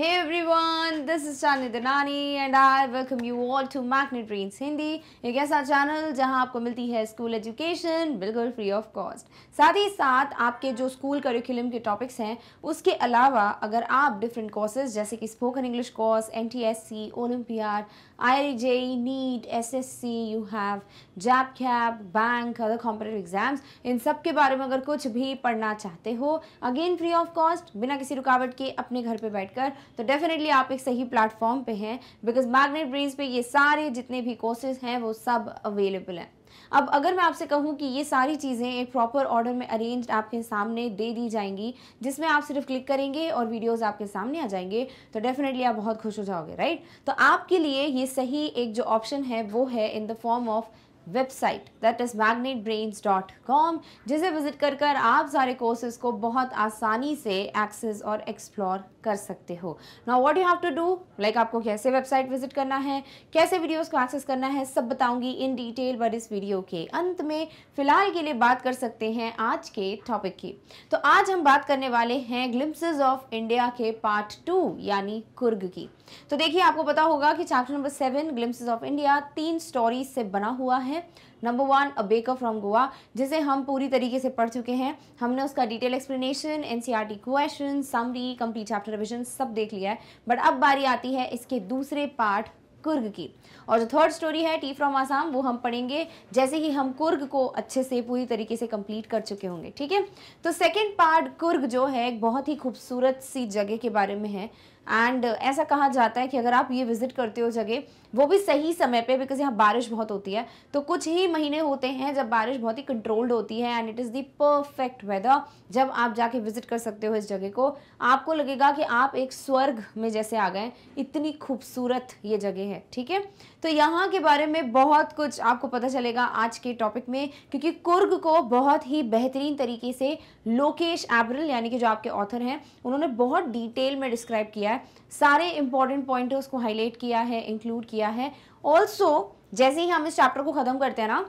Hey everyone, this is Chani Danani and I welcome you all to Magnet Reads Hindi, एक ऐसा channel जहां आपको मिलती है स्कूल एजुकेशन बिल्कुल फ्री ऑफ कॉस्ट साथ ही साथ आपके जो स्कूल करिकुलम के टॉपिक्स हैं उसके अलावा अगर आप डिफरेंट कोर्सेज जैसे कि spoken English course N T S C olympiad IIJE, NEET, SSC, you have JAPCAP, bank other competitive exams इन सब के बारे में अगर कुछ भी पढ़ना चाहते हो अगेन फ्री ऑफ कॉस्ट बिना किसी रुकावट के अपने घर पे बैठकर तो डेफिनेटली आप एक सही प्लेटफॉर्म पे हैं बिकॉज मैग्नेट ब्रेन्स पे ये सारे जितने भी कोर्सेज हैं वो सब अवेलेबल हैं अब अगर मैं आपसे कहूँ कि ये सारी चीज़ें एक प्रॉपर ऑर्डर में अरेंज आपके सामने दे दी जाएंगी जिसमें आप सिर्फ क्लिक करेंगे और वीडियोज़ आपके सामने आ जाएंगे तो डेफिनेटली आप बहुत खुश हो जाओगे राइट तो आपके लिए ये सही एक जो ऑप्शन है वो है in the form of website that is magnet brains dot com जिसे विज़िट कर कर आप सारे कोर्सेज को बहुत आसानी से एक्सेस और एक्सप्लोर कर सकते हो now what you have to do like आपको कैसे वेबसाइट विजिट करना है कैसे वीडियोस को एक्सेस करना है सब बताऊंगी इन डिटेल पर इस वीडियो के अंत में फिलहाल के लिए बात कर सकते हैं आज के टॉपिक की तो आज हम बात करने वाले हैं ग्लिम्पसेज ऑफ इंडिया के पार्ट टू यानी कुर्ग की तो देखिए आपको पता होगा कि chapter number seven glimpses of India तीन स्टोरीज से बना हुआ है number one a baker from Goa जिसे हम पूरी तरीके से पढ़ चुके हैं हमने उसका detail explanation and question summary complete chapter revision सब देख लिया है बट अब बारी आती है इसके दूसरे पार्ट कुर्ग की और जो थर्ड स्टोरी है टी फ्रॉम आसाम वो हम पढ़ेंगे जैसे ही हम कुर्ग को अच्छे से पूरी तरीके से कंप्लीट कर चुके होंगे ठीक है तो सेकंड पार्ट कुर्ग जो है एक बहुत ही खूबसूरत सी जगह के बारे में है एंड uh, ऐसा कहा जाता है कि अगर आप ये विजिट करते हो जगह वो भी सही समय पे बिकॉज यहाँ बारिश बहुत होती है तो कुछ ही महीने होते हैं जब बारिश बहुत ही कंट्रोल्ड होती है and it is the perfect weather जब आप जाके विजिट कर सकते हो इस जगह को आपको लगेगा कि आप एक स्वर्ग में जैसे आ गए इतनी खूबसूरत ये जगह है ठीक है तो यहाँ के बारे में बहुत कुछ आपको पता चलेगा आज के टॉपिक में क्योंकि कुर्ग को बहुत ही बेहतरीन तरीके से लोकेश एब्रल यानी कि जो आपके ऑथर हैं उन्होंने बहुत डिटेल में डिस्क्राइब किया है सारे इंपॉर्टेंट पॉइंट उसको हाईलाइट किया है इंक्लूड किया है ऑल्सो जैसे ही हम इस चैप्टर को ख़त्म करते हैं ना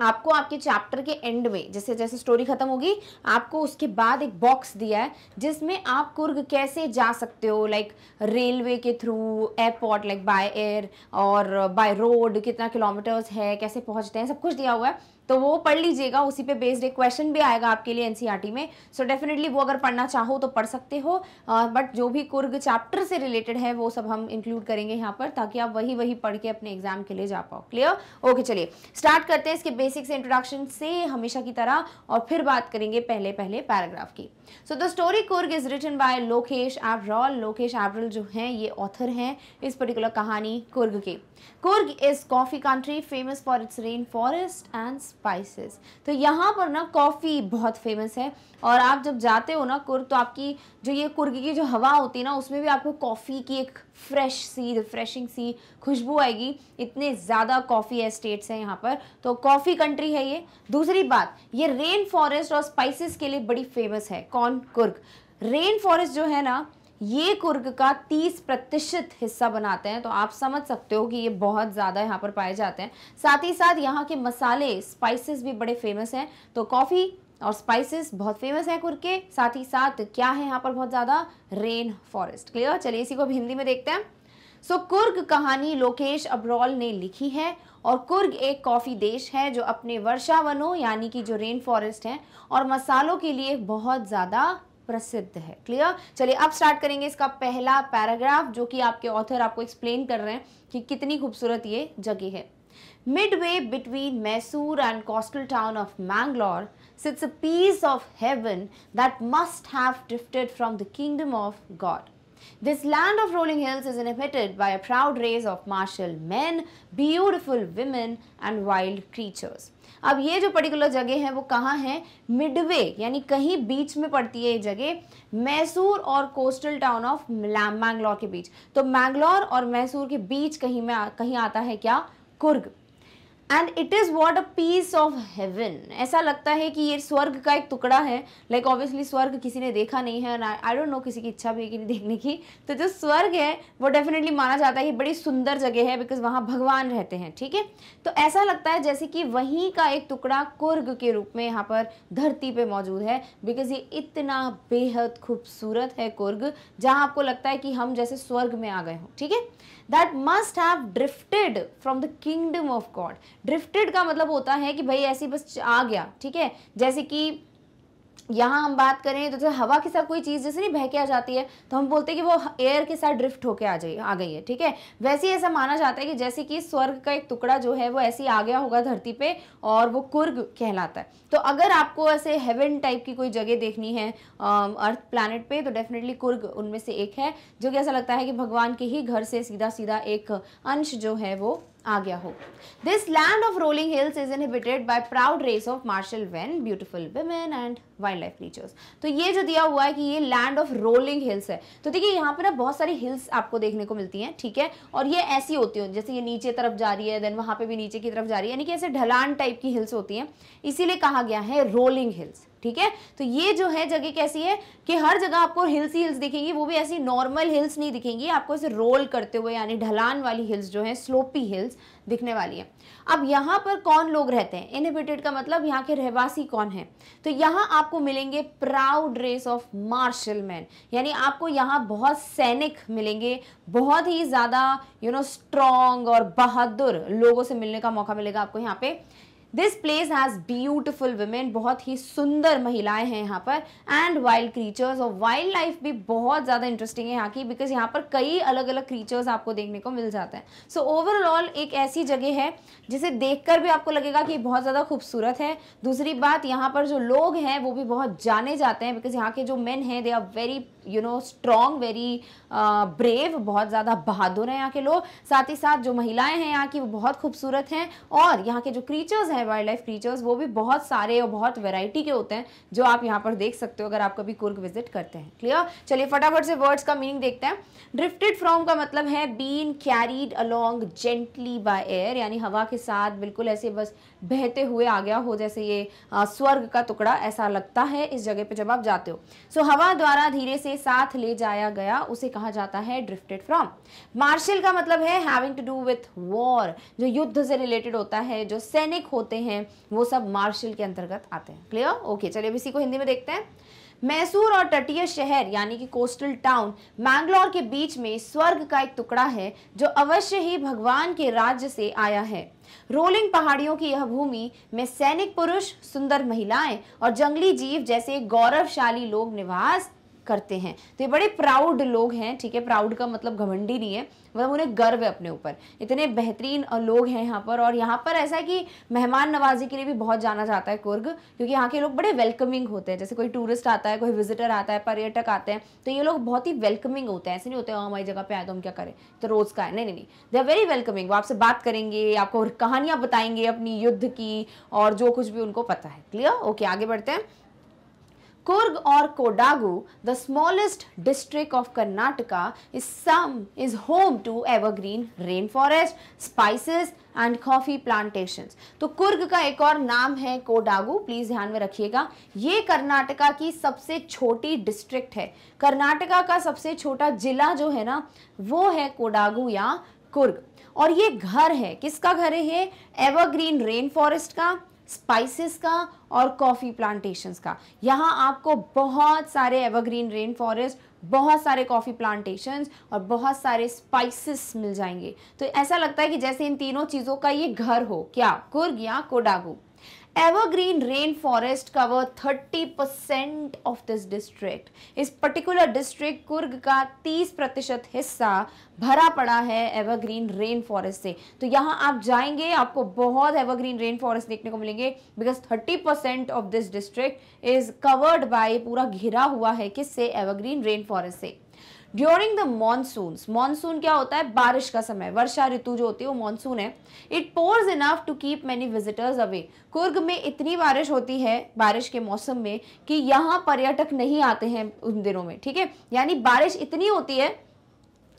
आपको आपके चैप्टर के एंड में जैसे जैसे स्टोरी खत्म होगी आपको उसके बाद एक बॉक्स दिया है जिसमें आप कुर्ग कैसे जा सकते हो लाइक रेलवे के through airport like by air और बाय रोड कितना किलोमीटर्स है कैसे पहुंचते हैं सब कुछ दिया हुआ है तो वो पढ़ लीजिएगा उसी पे बेस्ड एक क्वेश्चन भी आएगा आपके लिए एनसीईआरटी e में सो so डेफिनेटली वो अगर पढ़ना चाहो तो पढ़ सकते हो बट जो भी कुर्ग चैप्टर से रिलेटेड है वो सब हम इंक्लूड करेंगे यहाँ पर ताकि आप वही वही पढ़ के अपने एग्जाम के लिए जा पाओ क्लियर ओके चलिए स्टार्ट करते हैं इसके बेसिक से इंट्रोडक्शन से हमेशा की तरह और फिर बात करेंगे पहले पहले पैराग्राफ की so the story Coorg is written by Lokesh Abrol Lokesh Abrol जो है ये ऑथर है इस पर्टिकुलर कहानी कुर्ग के Coorg is coffee country famous for its rain forest and spices तो यहाँ पर ना कॉफ़ी बहुत फेमस है और आप जब जाते हो ना कुर्ग तो आपकी जो ये कुर्ग की जो हवा होती है ना उसमें भी आपको कॉफ़ी की एक फ्रेश सी रिफ्रेशिंग सी खुशबू आएगी इतने ज़्यादा कॉफ़ी एस्टेट्स हैं यहाँ पर तो कॉफ़ी कंट्री है ये दूसरी बात ये रेन फॉरेस्ट और स्पाइसिस के लिए बड़ी फेमस है कौन कुर्ग रेन फॉरेस्ट जो है ना ये कुर्ग का 30 प्रतिशत हिस्सा बनाते हैं तो आप समझ सकते हो कि ये बहुत ज़्यादा यहाँ पर पाए जाते हैं साथ ही साथ यहाँ के मसाले स्पाइसेस भी बड़े फेमस हैं तो कॉफ़ी और स्पाइसेस बहुत फेमस है कुर्ग के साथ ही साथ क्या है यहाँ पर बहुत ज़्यादा रेन फॉरेस्ट क्लियर चलिए इसी को अब हिंदी में देखते हैं सो so, कुर्ग कहानी लोकेश अब्रॉल ने लिखी है और कुर्ग एक कॉफ़ी देश है जो अपने वर्षावनों यानी कि जो रेन फॉरेस्ट हैं और मसालों के लिए बहुत ज़्यादा प्रसिद्ध है क्लियर चलिए अब स्टार्ट करेंगे इसका पहला पैराग्राफ जो कि आपके ऑथर आपको एक्सप्लेन कर रहे हैं कि कितनी खूबसूरत ये जगह है mid way between Mysore and coastal town of Mangalore sits a piece of heaven that must have drifted from the kingdom of God This land of rolling hills is inhabited by a proud race of martial men, beautiful women and wild creatures. अब ये जो particular जगह है वो कहाँ है Midway यानी कहीं बीच में पड़ती है ये जगह मैसूर और कोस्टल टाउन ऑफ मैंगलोर के बीच तो मैंगलोर और मैसूर के बीच कहीं में कहीं आता है क्या Coorg and it is what a piece of heaven ऐसा लगता है कि ये स्वर्ग का एक टुकड़ा है लाइक like ऑब्वियसली स्वर्ग किसी ने देखा नहीं है आई डोंट नो किसी की इच्छा भी है कि नहीं देखने की तो जो स्वर्ग है वो डेफिनेटली माना जाता है ये बड़ी सुंदर जगह है बिकॉज वहाँ भगवान रहते हैं ठीक है तो ऐसा लगता है जैसे कि वहीं का एक टुकड़ा कुर्ग के रूप में यहाँ पर धरती पर मौजूद है बिकॉज ये इतना बेहद खूबसूरत है कुर्ग जहाँ आपको लगता है कि हम जैसे स्वर्ग में आ गए हों ठीक है that must have drifted from the kingdom of God drifted का मतलब होता है कि भाई ऐसी बस आ गया ठीक है जैसे कि यहाँ हम बात करें तो जैसे हवा के साथ कोई चीज़ जैसे नहीं बह के आ जाती है तो हम बोलते हैं कि वो एयर के साथ ड्रिफ्ट होके आ जाए आ गई है ठीक है वैसे ही ऐसा माना जाता है कि जैसे कि स्वर्ग का एक टुकड़ा जो है वो ऐसे ही आ गया होगा धरती पे और वो कुर्ग कहलाता है तो अगर आपको ऐसे हेवन टाइप की कोई जगह देखनी है अर्थ प्लानट पर तो डेफिनेटली कुर्ग उनमें से एक है जो कि ऐसा लगता है कि भगवान के ही घर से सीधा सीधा एक अंश जो है वो आ गया हो this land of rolling hills is inhibited by proud race of martial men beautiful women and wild life natures तो ये जो दिया हुआ है कि ये लैंड ऑफ रोलिंग हिल्स है तो देखिए यहाँ पे ना बहुत सारी हिल्स आपको देखने को मिलती हैं ठीक है और ये ऐसी होती हैं जैसे ये नीचे तरफ जा रही है देन वहाँ पे भी नीचे की तरफ जा रही है यानी कि ऐसे ढलान टाइप की हिल्स होती हैं इसीलिए कहा गया है रोलिंग हिल्स ठीक है तो ये जो है जगह कैसी है कि हर जगह आपको हिल्स ही हिल्स दिखेंगी वो भी ऐसी नॉर्मल हिल्स नहीं दिखेंगी आपको इसे रोल करते हुए यानी ढलान वाली हिल्स जो है स्लोपी हिल्स दिखने वाली है अब यहाँ पर कौन लोग रहते हैं इनहिबिटेड का मतलब यहाँ के रहवासी कौन है तो यहाँ आपको मिलेंगे proud race of martial man यानी आपको यहाँ बहुत सैनिक मिलेंगे बहुत ही ज़्यादा यू नो स्ट्रॉन्ग और बहादुर लोगों से मिलने का मौका मिलेगा आपको यहाँ पे this place has beautiful women बहुत ही सुंदर महिलाएं हैं यहाँ पर एंड वाइल्ड क्रीचर्स और वाइल्ड लाइफ भी बहुत ज़्यादा इंटरेस्टिंग है यहाँ की बिकॉज यहाँ पर कई अलग अलग क्रीचर्स आपको देखने को मिल जाते हैं सो ओवरऑल एक ऐसी जगह है जिसे कर भी आपको लगेगा कि बहुत ज़्यादा खूबसूरत है दूसरी बात यहाँ पर जो लोग हैं वो भी बहुत जाने जाते हैं बिकॉज यहाँ के जो मेन हैं they are very you know strong very brave बहुत ज़्यादा बहादुर हैं यहाँ के लोग साथ ही साथ जो महिलाएं हैं यहाँ की वो बहुत खूबसूरत हैं और यहाँ के जो क्रीचर्स हैं वाइल्ड लाइफ क्रीचर्स वो भी बहुत सारे और बहुत वेराइटी के होते हैं जो आप यहाँ पर देख सकते हो अगर आप कभी कुर्ग विजिट करते हैं क्लियर चलिए फटाफट से वर्ड्स का मीनिंग देखते हैं ड्रिफ्टेड फ्रॉम का मतलब है been carried along gently by air यानी हवा के साथ बिल्कुल ऐसे बस बहते हुए आ गया हो जैसे ये आ, स्वर्ग का टुकड़ा ऐसा लगता है इस जगह पे जब आप जाते हो सो so, हवा द्वारा धीरे से साथ ले जाया गया उसे कहा जाता है ड्रिफ्टेड फ्रॉम मार्शल का मतलब है having to do with war जो युद्ध से रिलेटेड होता है जो सैनिक होते हैं वो सब मार्शल के अंतर्गत आते हैं क्लियर ओके चलिए इसी को हिंदी में देखते हैं मैसूर और तटीय शहर यानी कि कोस्टल टाउन मैंगलोर के बीच में स्वर्ग का एक टुकड़ा है जो अवश्य ही भगवान के राज्य से आया है रोलिंग पहाड़ियों की यह भूमि में सैनिक पुरुष सुंदर महिलाएं और जंगली जीव जैसे गौरवशाली लोग निवास करते हैं तो ये बड़े प्राउड लोग हैं ठीक है प्राउड का मतलब घमंडी नहीं है मतलब उन्हें गर्व है अपने ऊपर इतने बेहतरीन लोग हैं यहाँ पर और यहाँ पर ऐसा है कि मेहमान नवाजी के लिए भी बहुत जाना जाता है कुर्ग क्योंकि यहाँ के लोग बड़े वेलकमिंग होते हैं जैसे कोई टूरिस्ट आता है कोई विजिटर आता है पर्यटक आते हैं तो ये लोग बहुत ही वेलकमिंग होते हैं ऐसे नहीं होते हमारी जगह पे आए तो हम क्या करें तो रोज़ का है नहीं नहीं नहीं दे आर वेरी वेलकमिंग वो आपसे बात करेंगे आपको कहानियाँ बताएंगे अपनी युद्ध की और जो कुछ भी उनको पता है क्लियर ओके आगे बढ़ते हैं Kurg or Kodagu, the smallest district of Karnataka, is some is home to evergreen rainforest, spices and coffee plantations. तो कुर्ग का एक और नाम है कोडागू प्लीज़ ध्यान में रखिएगा ये कर्नाटका की सबसे छोटी डिस्ट्रिक्ट है कर्नाटका का सबसे छोटा जिला जो है ना वो है कोडागू या कुर्ग और ये घर है किसका घर है एवरग्रीन रेन फॉरेस्ट का स्पाइसेस का और कॉफ़ी प्लांटेशंस का यहाँ आपको बहुत सारे एवरग्रीन रेन फॉरेस्ट बहुत सारे कॉफ़ी प्लांटेशंस और बहुत सारे स्पाइसेस मिल जाएंगे तो ऐसा लगता है कि जैसे इन तीनों चीज़ों का ये घर हो क्या कुर्ग या Kodagu evergreen rain forest cover thirty percent of this district इस पर्टिकुलर डिस्ट्रिक्ट कुर्ग का तीस प्रतिशत हिस्सा भरा पड़ा है एवरग्रीन रेन फॉरेस्ट से तो यहाँ आप जाएंगे आपको बहुत एवरग्रीन रेन फॉरेस्ट देखने को मिलेंगे because thirty percent of this district is covered by पूरा घिरा हुआ है किससे एवरग्रीन रेन फॉरेस्ट से ड्यूरिंग द मॉनसून मॉनसून क्या होता है बारिश का समय वर्षा ऋतु जो होती है वो मॉनसून है it pours enough to keep many visitors away Coorg में इतनी बारिश होती है बारिश के मौसम में कि यहाँ पर्यटक नहीं आते हैं उन दिनों में ठीक है यानी बारिश इतनी होती है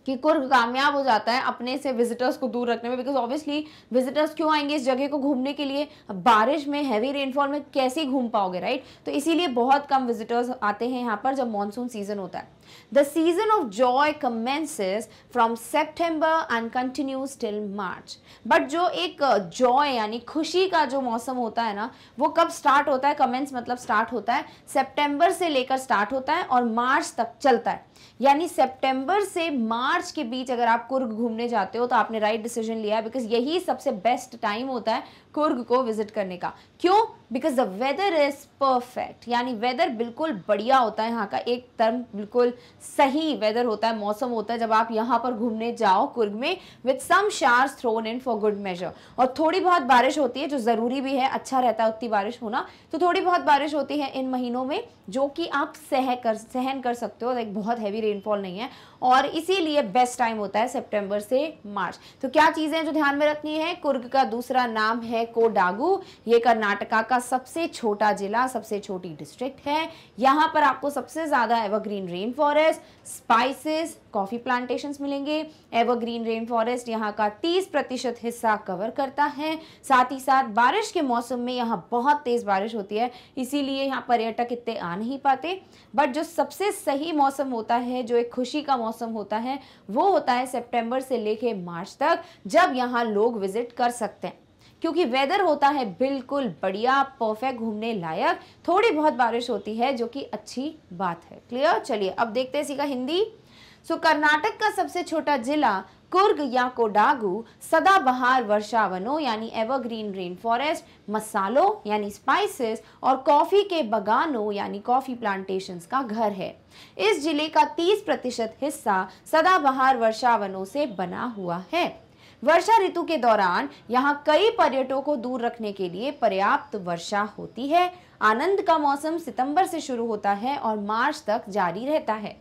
कि कुर्ग कामयाब हो जाता है अपने से विजिटर्स को दूर रखने में बिकॉज ऑब्वियसली विजिटर्स क्यों आएंगे इस जगह को घूमने के लिए बारिश में हैवी रेनफॉल में कैसे घूम पाओगे राइट तो इसीलिए बहुत कम विजिटर्स आते हैं यहाँ पर जब मानसून सीजन होता है the season of joy commences from September and continues till March but जो एक जॉय uh, यानी खुशी का जो मौसम होता है ना वो कब स्टार्ट होता है कमेंस मतलब स्टार्ट होता है सेप्टेम्बर से लेकर स्टार्ट होता है और मार्च तक चलता है यानी सेप्टेम्बर से मार्च मार्च के बीच अगर आप कुर्ग घूमने जाते हो तो आपने राइट डिसीजन लिया है बिकॉज यही सबसे बेस्ट टाइम होता है कुर्ग को विजिट करने का क्यों because the weather is perfect यानी वेदर बिल्कुल बढ़िया होता है यहाँ का एक टर्म बिल्कुल सही वेदर होता है मौसम होता है जब आप यहाँ पर घूमने जाओ कुर्ग में with some showers thrown in for good measure और थोड़ी बहुत बारिश होती है जो ज़रूरी भी है अच्छा रहता है उतनी बारिश होना तो थोड़ी बहुत बारिश होती है इन महीनों में जो कि आप सह कर सहन कर सकते हो एक बहुत हैवी रेनफॉल नहीं है और इसीलिए बेस्ट टाइम होता है सेप्टेम्बर से मार्च तो क्या चीज़ें जो ध्यान में रखनी है कुर्ग का दूसरा नाम है है कोडागू ये कर्नाटका का सबसे छोटा जिला सबसे छोटी डिस्ट्रिक्ट है यहाँ पर आपको सबसे ज़्यादा evergreen rain forest spices coffee plantations मिलेंगे एवरग्रीन रेन फॉरेस्ट यहाँ का 30 प्रतिशत हिस्सा कवर करता है साथ ही साथ बारिश के मौसम में यहाँ बहुत तेज़ बारिश होती है इसीलिए यहाँ पर्यटक इतने आ नहीं पाते बट जो सबसे सही मौसम होता है जो एक खुशी का मौसम होता है वो होता है सेप्टेम्बर से लेके मार्च तक जब यहाँ लोग विजिट कर सकते हैं क्योंकि वेदर होता है बिल्कुल बढ़िया परफेक्ट घूमने लायक थोड़ी बहुत बारिश होती है जो कि अच्छी बात है क्लियर चलिए अब देखते हैं इसी का हिंदी सो so, कर्नाटक का सबसे छोटा जिला कुर्ग या कोडागू सदाबहार वर्षावनों यानी एवरग्रीन रेन फॉरेस्ट मसालों यानी स्पाइसेस और कॉफ़ी के बगानों यानी कॉफ़ी प्लांटेशंस का घर है इस जिले का 30 प्रतिशत हिस्सा सदाबहार वर्षावनों से बना हुआ है वर्षा ऋतु के दौरान यहाँ कई पर्यटकों को दूर रखने के लिए पर्याप्त वर्षा होती है आनंद का मौसम सितंबर से शुरू होता है और मार्च तक जारी रहता है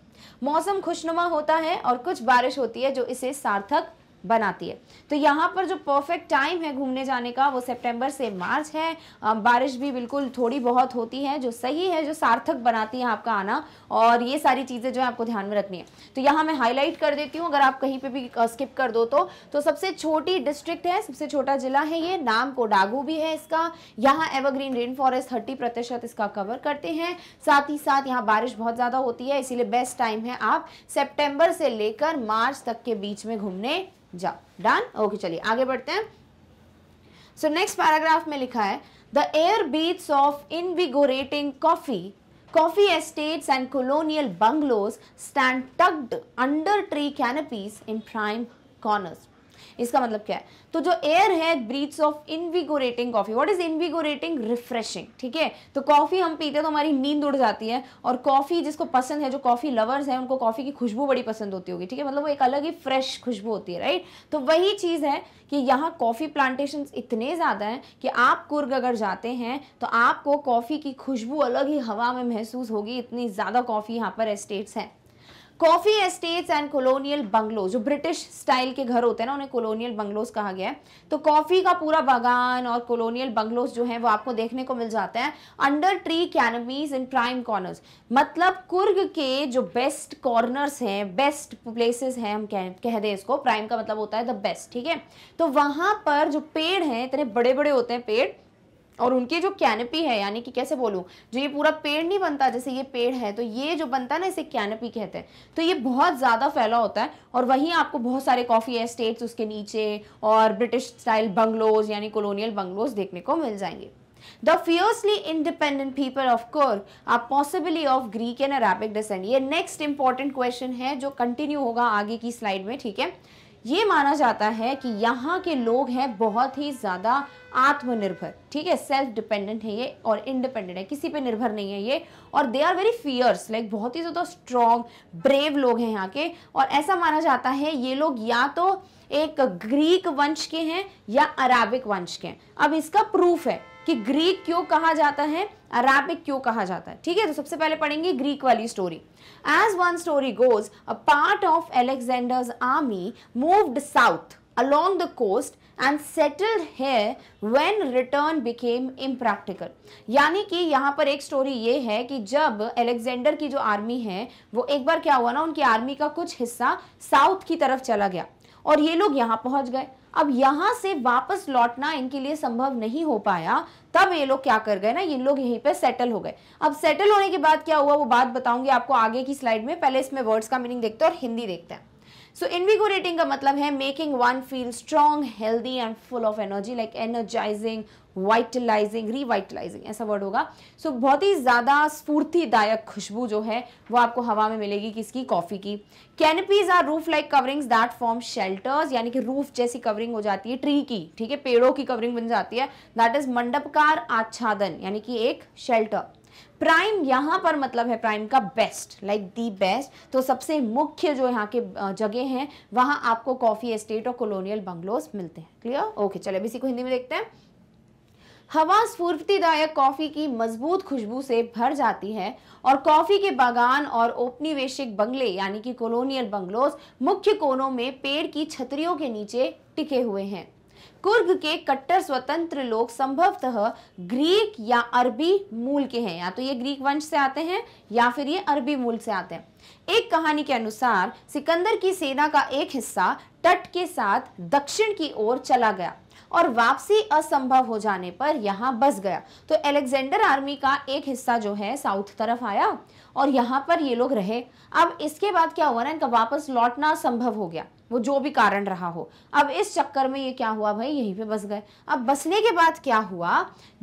मौसम खुशनुमा होता है और कुछ बारिश होती है जो इसे सार्थक बनाती है तो यहाँ पर जो परफेक्ट टाइम है घूमने जाने का वो सितंबर से मार्च है बारिश भी बिल्कुल थोड़ी बहुत होती है जो सही है जो सार्थक बनाती है आपका आना और ये सारी चीज़ें जो है आपको ध्यान में रखनी है तो यहाँ मैं हाईलाइट कर देती हूँ अगर आप कहीं पे भी स्किप कर दो तो, तो सबसे छोटी डिस्ट्रिक्ट है सबसे छोटा जिला है ये नाम कोडागू भी है इसका यहाँ एवरग्रीन रेन फॉरेस्ट थर्टी प्रतिशत इसका कवर करते हैं साथ ही साथ यहाँ बारिश बहुत ज़्यादा होती है इसीलिए बेस्ट टाइम है आप सेप्टेम्बर से लेकर मार्च तक के बीच में घूमने जाओ डन ओके चलिए आगे बढ़ते हैं सो नेक्स्ट पैराग्राफ में लिखा है the air beats of invigorating coffee coffee estates and colonial bungalows stand tucked under tree canopies in prime corners इसका मतलब क्या है तो जो एयर है breathes of invigorating coffee what is invigorating refreshing ठीक है तो कॉफी हम पीते तो हमारी नींद उड़ जाती है और कॉफी जिसको पसंद है जो कॉफी लवर्स हैं उनको कॉफी की खुशबू बड़ी पसंद होती होगी ठीक है मतलब वो एक अलग ही फ्रेश खुशबू होती है राइट तो वही चीज़ है कि यहाँ कॉफ़ी प्लांटेशन इतने ज़्यादा हैं कि आप कुर्ग अगर जाते हैं तो आपको कॉफ़ी की खुशबू अलग ही हवा में महसूस होगी इतनी ज़्यादा कॉफ़ी यहाँ पर एस्टेट्स हैं coffee estates and colonial bungalow जो ब्रिटिश स्टाइल के घर होते हैं ना उन्हें कॉलोनियल बंगलोज कहा गया है तो कॉफी का पूरा बागान और कॉलोनियल बंगलोज जो है वो आपको देखने को मिल जाते हैं under tree canopies in prime corners मतलब कुर्ग के जो बेस्ट कॉर्नर्स हैं बेस्ट प्लेसेस हैं हम कह कह दें इसको प्राइम का मतलब होता है द बेस्ट ठीक है तो वहां पर जो पेड़ हैं इतने बड़े बड़े होते हैं पेड़ और उनकी जो कैनपी है यानी कि कैसे बोलूं जो ये पूरा पेड़ नहीं बनता जैसे ये पेड़ है तो ये जो बनता है ना इसे कैनपी कहते हैं तो ये बहुत ज़्यादा फैला होता है और वहीं आपको बहुत सारे कॉफ़ी एस्टेट्स उसके नीचे और ब्रिटिश स्टाइल बंगलोज यानी कॉलोनियल बंगलोज देखने को मिल जाएंगे the fiercely independent people of Coorg are possibly of Greek and Arabic descent ये नेक्स्ट इंपॉर्टेंट क्वेश्चन है जो कंटिन्यू होगा आगे की स्लाइड में ठीक है ये माना जाता है कि यहाँ के लोग हैं बहुत ही ज़्यादा आत्मनिर्भर ठीक है सेल्फ डिपेंडेंट है ये और इंडिपेंडेंट है किसी पे निर्भर नहीं है ये और they are very fierce like बहुत ही ज़्यादा स्ट्रॉन्ग ब्रेव लोग हैं यहाँ के और ऐसा माना जाता है ये लोग या तो एक ग्रीक वंश के हैं या अराबिक वंश के हैं अब इसका प्रूफ है कि ग्रीक क्यों कहा जाता है अराबिक क्यों कहा जाता है ठीक है तो सबसे पहले पढ़ेंगे ग्रीक वाली story as one story goes a part of Alexander's army moved south along the coast and settled here when return became impractical. यानी कि यहाँ पर एक स्टोरी ये है कि जब एलेक्जेंडर की जो आर्मी है वो एक बार क्या हुआ ना उनकी आर्मी का कुछ हिस्सा साउथ की तरफ चला गया और ये लोग यहाँ पहुँच गए अब यहाँ से वापस लौटना इनके लिए संभव नहीं हो पाया तब ये लोग क्या कर गए ना ये लोग यहीं पे सेटल हो गए अब सेटल होने के बाद क्या हुआ वो बात बताऊंगी आपको आगे की स्लाइड में पहले इसमें वर्ड्स का मीनिंग देखते हैं और हिंदी देखते हैं सो इनविगोरेटिंग का मतलब है making one feel strong healthy and full of energy like energising vitalising revitalising ऐसा वर्ड होगा सो so, बहुत ही ज़्यादा स्फूर्तिदायक खुशबू जो है वो आपको हवा में मिलेगी किसकी कॉफ़ी की canopies are roof like coverings that form shelters यानी कि रूफ जैसी कवरिंग हो जाती है ट्री की ठीक है पेड़ों की कवरिंग बन जाती है दैट इज मंडपकार आच्छादन यानी कि एक शेल्टर प्राइम यहाँ पर मतलब है प्राइम का बेस्ट लाइक दी बेस्ट तो सबसे मुख्य जो यहाँ के जगह हैं वहाँ आपको कॉफ़ी एस्टेट और कॉलोनियल बंगलोस मिलते हैं क्लियर ओके चले इसी को हिंदी में देखते हैं हवा स्फूर्तिदायक कॉफ़ी की मजबूत खुशबू से भर जाती है और कॉफ़ी के बागान और औपनिवेशिक बंगले यानी कि कॉलोनियल बंगलोस मुख्य कोनों में पेड़ की छतरियों के नीचे टिके हुए हैं कुर्ग के कट्टर स्वतंत्र लोग संभवतः ग्रीक या अरबी मूल के हैं या तो ये ग्रीक वंश से आते हैं या फिर ये अरबी मूल से आते हैं एक कहानी के अनुसार सिकंदर की सेना का एक हिस्सा तट के साथ दक्षिण की ओर चला गया और वापसी असंभव हो जाने पर यहाँ बस गया तो एलेक्जेंडर आर्मी का एक हिस्सा जो है साउथ तरफ आया और यहाँ पर ये लोग रहे अब इसके बाद क्या हुआ ना इनका वापस लौटना संभव हो गया वो जो भी कारण रहा हो अब इस चक्कर में ये क्या हुआ भाई यहीं पे बस गए अब बसने के बाद क्या हुआ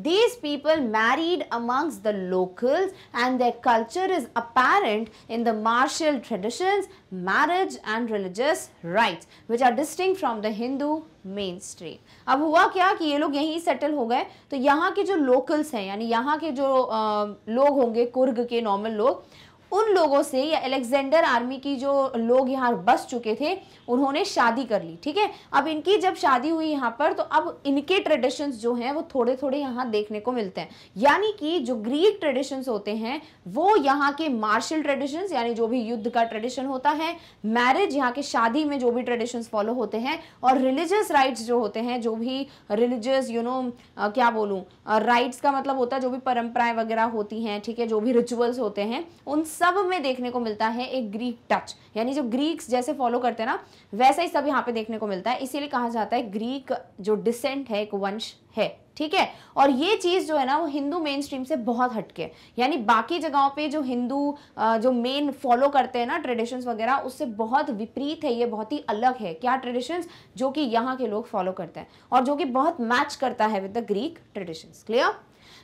these people married amongst the locals and the culture is apparent in the martial traditions marriage and religious rites which are distinct from the Hindu main stream अब हुआ क्या कि ये लोग यहीं सेटल हो गए तो यहाँ के जो लोकल्स हैं यानी यहाँ के जो आ, लोग होंगे कुर्ग के नॉर्मल लोग उन लोगों से या अलेक्जेंडर आर्मी की जो लोग यहाँ बस चुके थे उन्होंने शादी कर ली ठीक है अब इनकी जब शादी हुई यहाँ पर तो अब इनके ट्रेडिशंस जो हैं वो थोड़े थोड़े यहाँ देखने को मिलते हैं यानी कि जो ग्रीक ट्रेडिशंस होते हैं वो यहाँ के मार्शल ट्रेडिशंस यानी जो भी युद्ध का ट्रेडिशन होता है मैरिज यहाँ के शादी में जो भी ट्रेडिशन फॉलो होते हैं और रिलीजियस राइट्स जो होते हैं जो भी रिलीजियस यू नो क्या बोलूँ राइट्स का मतलब होता है जो भी परंपराएं वगैरह होती हैं ठीक है जो भी रिचुअल्स होते हैं उन सब में देखने को मिलता है एक ग्रीक टच यानी जो ग्रीक्स जैसे फॉलो करते हैं ना वैसा ही सब यहाँ पे देखने को मिलता है इसीलिए कहा जाता है ग्रीक जो डिसेंट है एक वंश है ठीक है और ये चीज़ जो है ना वो हिंदू मेन स्ट्रीम से बहुत हटके है यानी बाकी जगहों पे जो हिंदू जो मेन फॉलो करते हैं ना ट्रेडिशंस वगैरह उससे बहुत विपरीत है ये बहुत ही अलग है क्या ट्रेडिशंस जो कि यहाँ के लोग फॉलो करते हैं और जो कि बहुत मैच करता है with the Greek traditions clear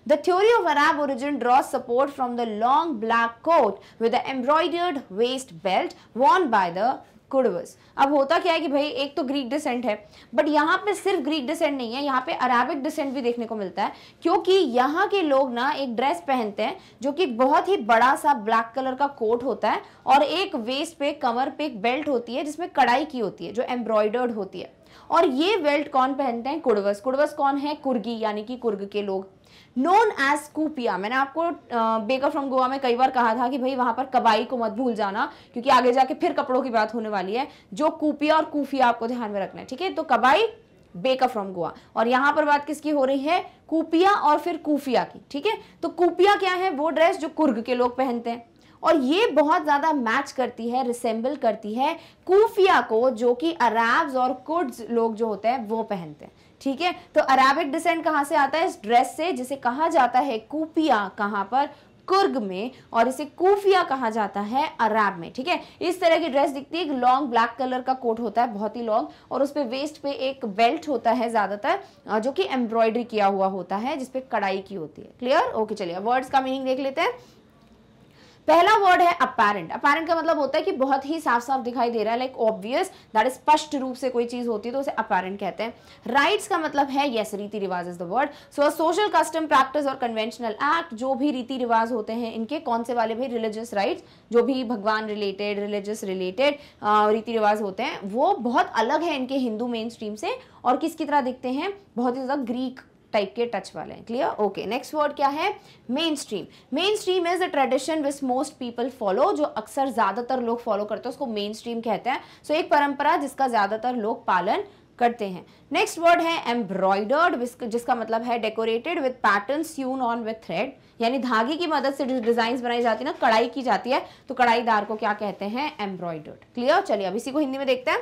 The theory of Arab origin draws support from the long black coat with the embroidered waist belt worn by the Kodavas अब होता क्या है कि भाई एक तो ग्रीक डिसेंट है बट यहाँ पे सिर्फ ग्रीक डिसेंट नहीं है यहाँ पे अरेबिक डिसेंट भी देखने को मिलता है क्योंकि यहाँ के लोग ना एक ड्रेस पहनते हैं जो कि बहुत ही बड़ा सा ब्लैक कलर का कोट होता है और एक वेस्ट पे कमर पे एक बेल्ट होती है जिसमें कढ़ाई की होती है जो एम्ब्रॉयडर्ड होती है और ये बेल्ट कौन पहनते हैं कुड़वस कुड़वस कौन है कुर्गी यानी कि कुर्ग के लोग नोन एज कूपिया मैंने आपको बेकर फ्रॉम गोवा में कई बार कहा था कि भाई वहां पर कबाई को मत भूल जाना क्योंकि आगे जाके फिर कपड़ों की बात होने वाली है जो कूपिया और कूफिया आपको ध्यान में रखना है ठीक है तो कबाई बेकर फ्रॉम गोवा और यहाँ पर बात किसकी हो रही है कूपिया और फिर कूफिया की ठीक है तो कूपिया क्या है वो ड्रेस जो कुर्ग के लोग पहनते हैं और ये बहुत ज़्यादा मैच करती है रिसेंबल करती है कूफिया को जो कि अराब्स और कुर्ड्स लोग जो होते हैं वो पहनते हैं ठीक है तो अरेबिक डिसेंट कहाँ से आता है इस ड्रेस से जिसे कहा जाता है कूपिया कहाँ पर कुर्ग में और इसे कूफिया कहा जाता है अराब में ठीक है इस तरह की ड्रेस दिखती है एक लॉन्ग ब्लैक कलर का कोट होता है बहुत ही लॉन्ग और उस पर वेस्ट पे एक बेल्ट होता है ज़्यादातर जो कि एम्ब्रॉयडरी किया हुआ होता है जिसपे कढ़ाई की होती है क्लियर ओके चलिए वर्ड्स का मीनिंग देख लेते हैं पहला वर्ड है अपेरेंट अपेरेंट का मतलब होता है कि बहुत ही साफ साफ दिखाई दे रहा है लाइक ऑब्वियस दैट इज स्पष्ट रूप से कोई चीज होती है तो उसे अपेरेंट कहते हैं राइट्स का मतलब है yes riti riwaz is the word so social custom practice और कन्वेंशनल एक्ट जो भी रीति रिवाज होते हैं इनके कौन से वाले भी रिलीजियस राइट्स जो भी भगवान रिलेटेड रिलीजियस रिलेटेड रीति रिवाज होते हैं वो बहुत अलग है इनके हिंदू मेन स्ट्रीम से और किसकी तरह दिखते हैं बहुत ही ज़्यादा ग्रीक टाइप के टच वाले हैं क्लियर ओके नेक्स्ट वर्ड क्या है main stream main stream is a tradition which most people follow जो अक्सर ज़्यादातर लोग फॉलो करते हैं उसको मेन स्ट्रीम कहते हैं सो so, एक परंपरा जिसका ज़्यादातर लोग पालन करते हैं नेक्स्ट वर्ड है एम्ब्रॉयडर्ड जिसका मतलब है decorated with pattern sewn on with thread यानी धागे की मदद से डिजाइन बनाई जाती है ना कढ़ाई की जाती है तो कढ़ाईदार को क्या कहते हैं एम्ब्रॉयडर्ड क्लियर चलिए अब इसी को हिंदी में देखते हैं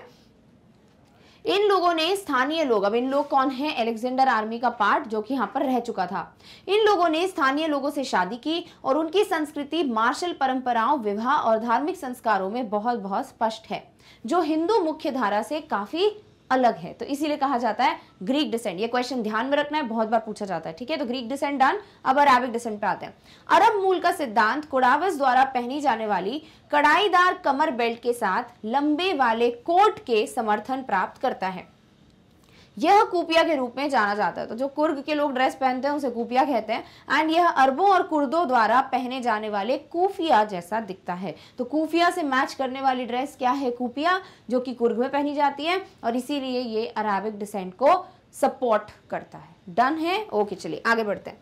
इन लोगों ने स्थानीय लोग अब इन लोग कौन है एलेक्जेंडर आर्मी का पार्ट जो कि यहाँ पर रह चुका था इन लोगों ने स्थानीय लोगों से शादी की और उनकी संस्कृति मार्शल परंपराओं विवाह और धार्मिक संस्कारों में बहुत बहुत स्पष्ट है जो हिंदू मुख्य धारा से काफी अलग है तो इसीलिए कहा जाता है ग्रीक डिसेंट ये क्वेश्चन ध्यान में रखना है बहुत बार पूछा जाता है ठीक है तो ग्रीक डिसेंट डन अब अरबिक डिसेंट पे आते हैं अरब मूल का सिद्धांत कोडावस द्वारा पहनी जाने वाली कड़ाईदार कमर बेल्ट के साथ लंबे वाले कोट के समर्थन प्राप्त करता है यह कुपिया के रूप में जाना जाता है तो जो कुर्ग के लोग ड्रेस पहनते हैं उसे कुपिया कहते हैं एंड यह अरबों और कुर्दों द्वारा पहने जाने वाले कुफिया जैसा दिखता है तो कुफिया से मैच करने वाली ड्रेस क्या है कुपिया जो कि कुर्ग में पहनी जाती है और इसीलिए ये अराबिक डिसेंट को सपोर्ट करता है डन है ओके चलिए आगे बढ़ते हैं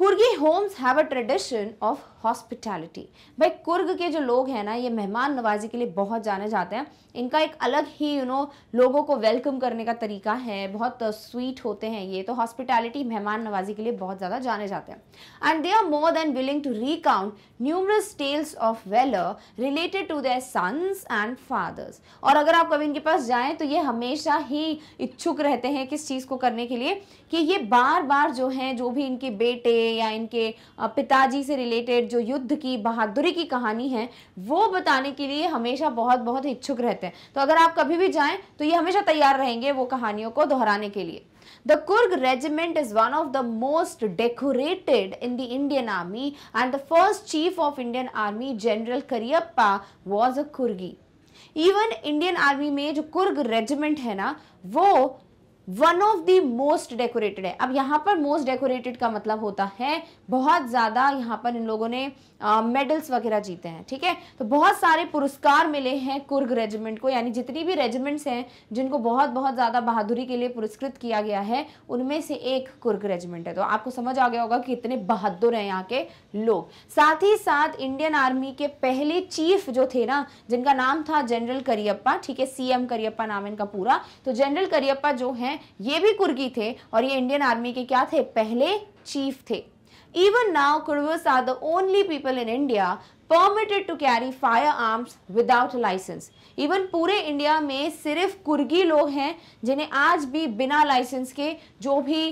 Coorgi homes have a tradition of hospitality भाई कुर्ग के जो लोग हैं ना ये मेहमान नवाजी के लिए बहुत जाने जाते हैं इनका एक अलग ही यू you नो know, लोगों को वेलकम करने का तरीका है बहुत स्वीट होते हैं ये तो हॉस्पिटैलिटी मेहमान नवाजी के लिए बहुत ज़्यादा जाने जाते हैं and they are more than willing to recount numerous tales of valour related to their sons and fathers और अगर आप कभी इनके पास जाएँ तो ये हमेशा ही इच्छुक रहते हैं किस चीज़ को करने के लिए कि ये बार बार जो हैं जो भी इनके बेटे या इनके पिताजी से रिलेटेड जो युद्ध की बहादुरी की कहानी है वो बताने के लिए हमेशा बहुत बहुत इच्छुक रहते हैं तो अगर आप कभी भी जाएं तो ये हमेशा तैयार रहेंगे वो कहानियों को दोहराने के लिए the Coorg regiment is one of the most decorated in the Indian army and the first chief of Indian army general Cariappa was a Coorgi even Indian army में जो कुर्ग रेजिमेंट है ना वो one of the most decorated है अब यहाँ पर most decorated का मतलब होता है बहुत ज़्यादा यहाँ पर इन लोगों ने मेडल्स वगैरह जीते हैं ठीक है तो बहुत सारे पुरस्कार मिले हैं कुर्ग रेजिमेंट को यानी जितनी भी रेजिमेंट्स हैं जिनको बहुत बहुत ज़्यादा बहादुरी के लिए पुरस्कृत किया गया है उनमें से एक कुर्ग रेजिमेंट है तो आपको समझ आ गया होगा कि इतने बहादुर हैं यहाँ के लोग साथ ही साथ इंडियन आर्मी के पहले चीफ जो थे ना जिनका नाम था जनरल करियप्पा ठीक है सीएम करियप्पा नाम इनका पूरा तो जनरल करियप्पा जो हैं ये भी कुर्गी थे और ये इंडियन आर्मी के क्या थे पहले चीफ थे Even now, Kurvas are the only people in India permitted to carry firearms without license. Even पूरे इंडिया में सिर्फ कुर्गी लोग हैं जिन्हें आज भी बिना लाइसेंस के जो भी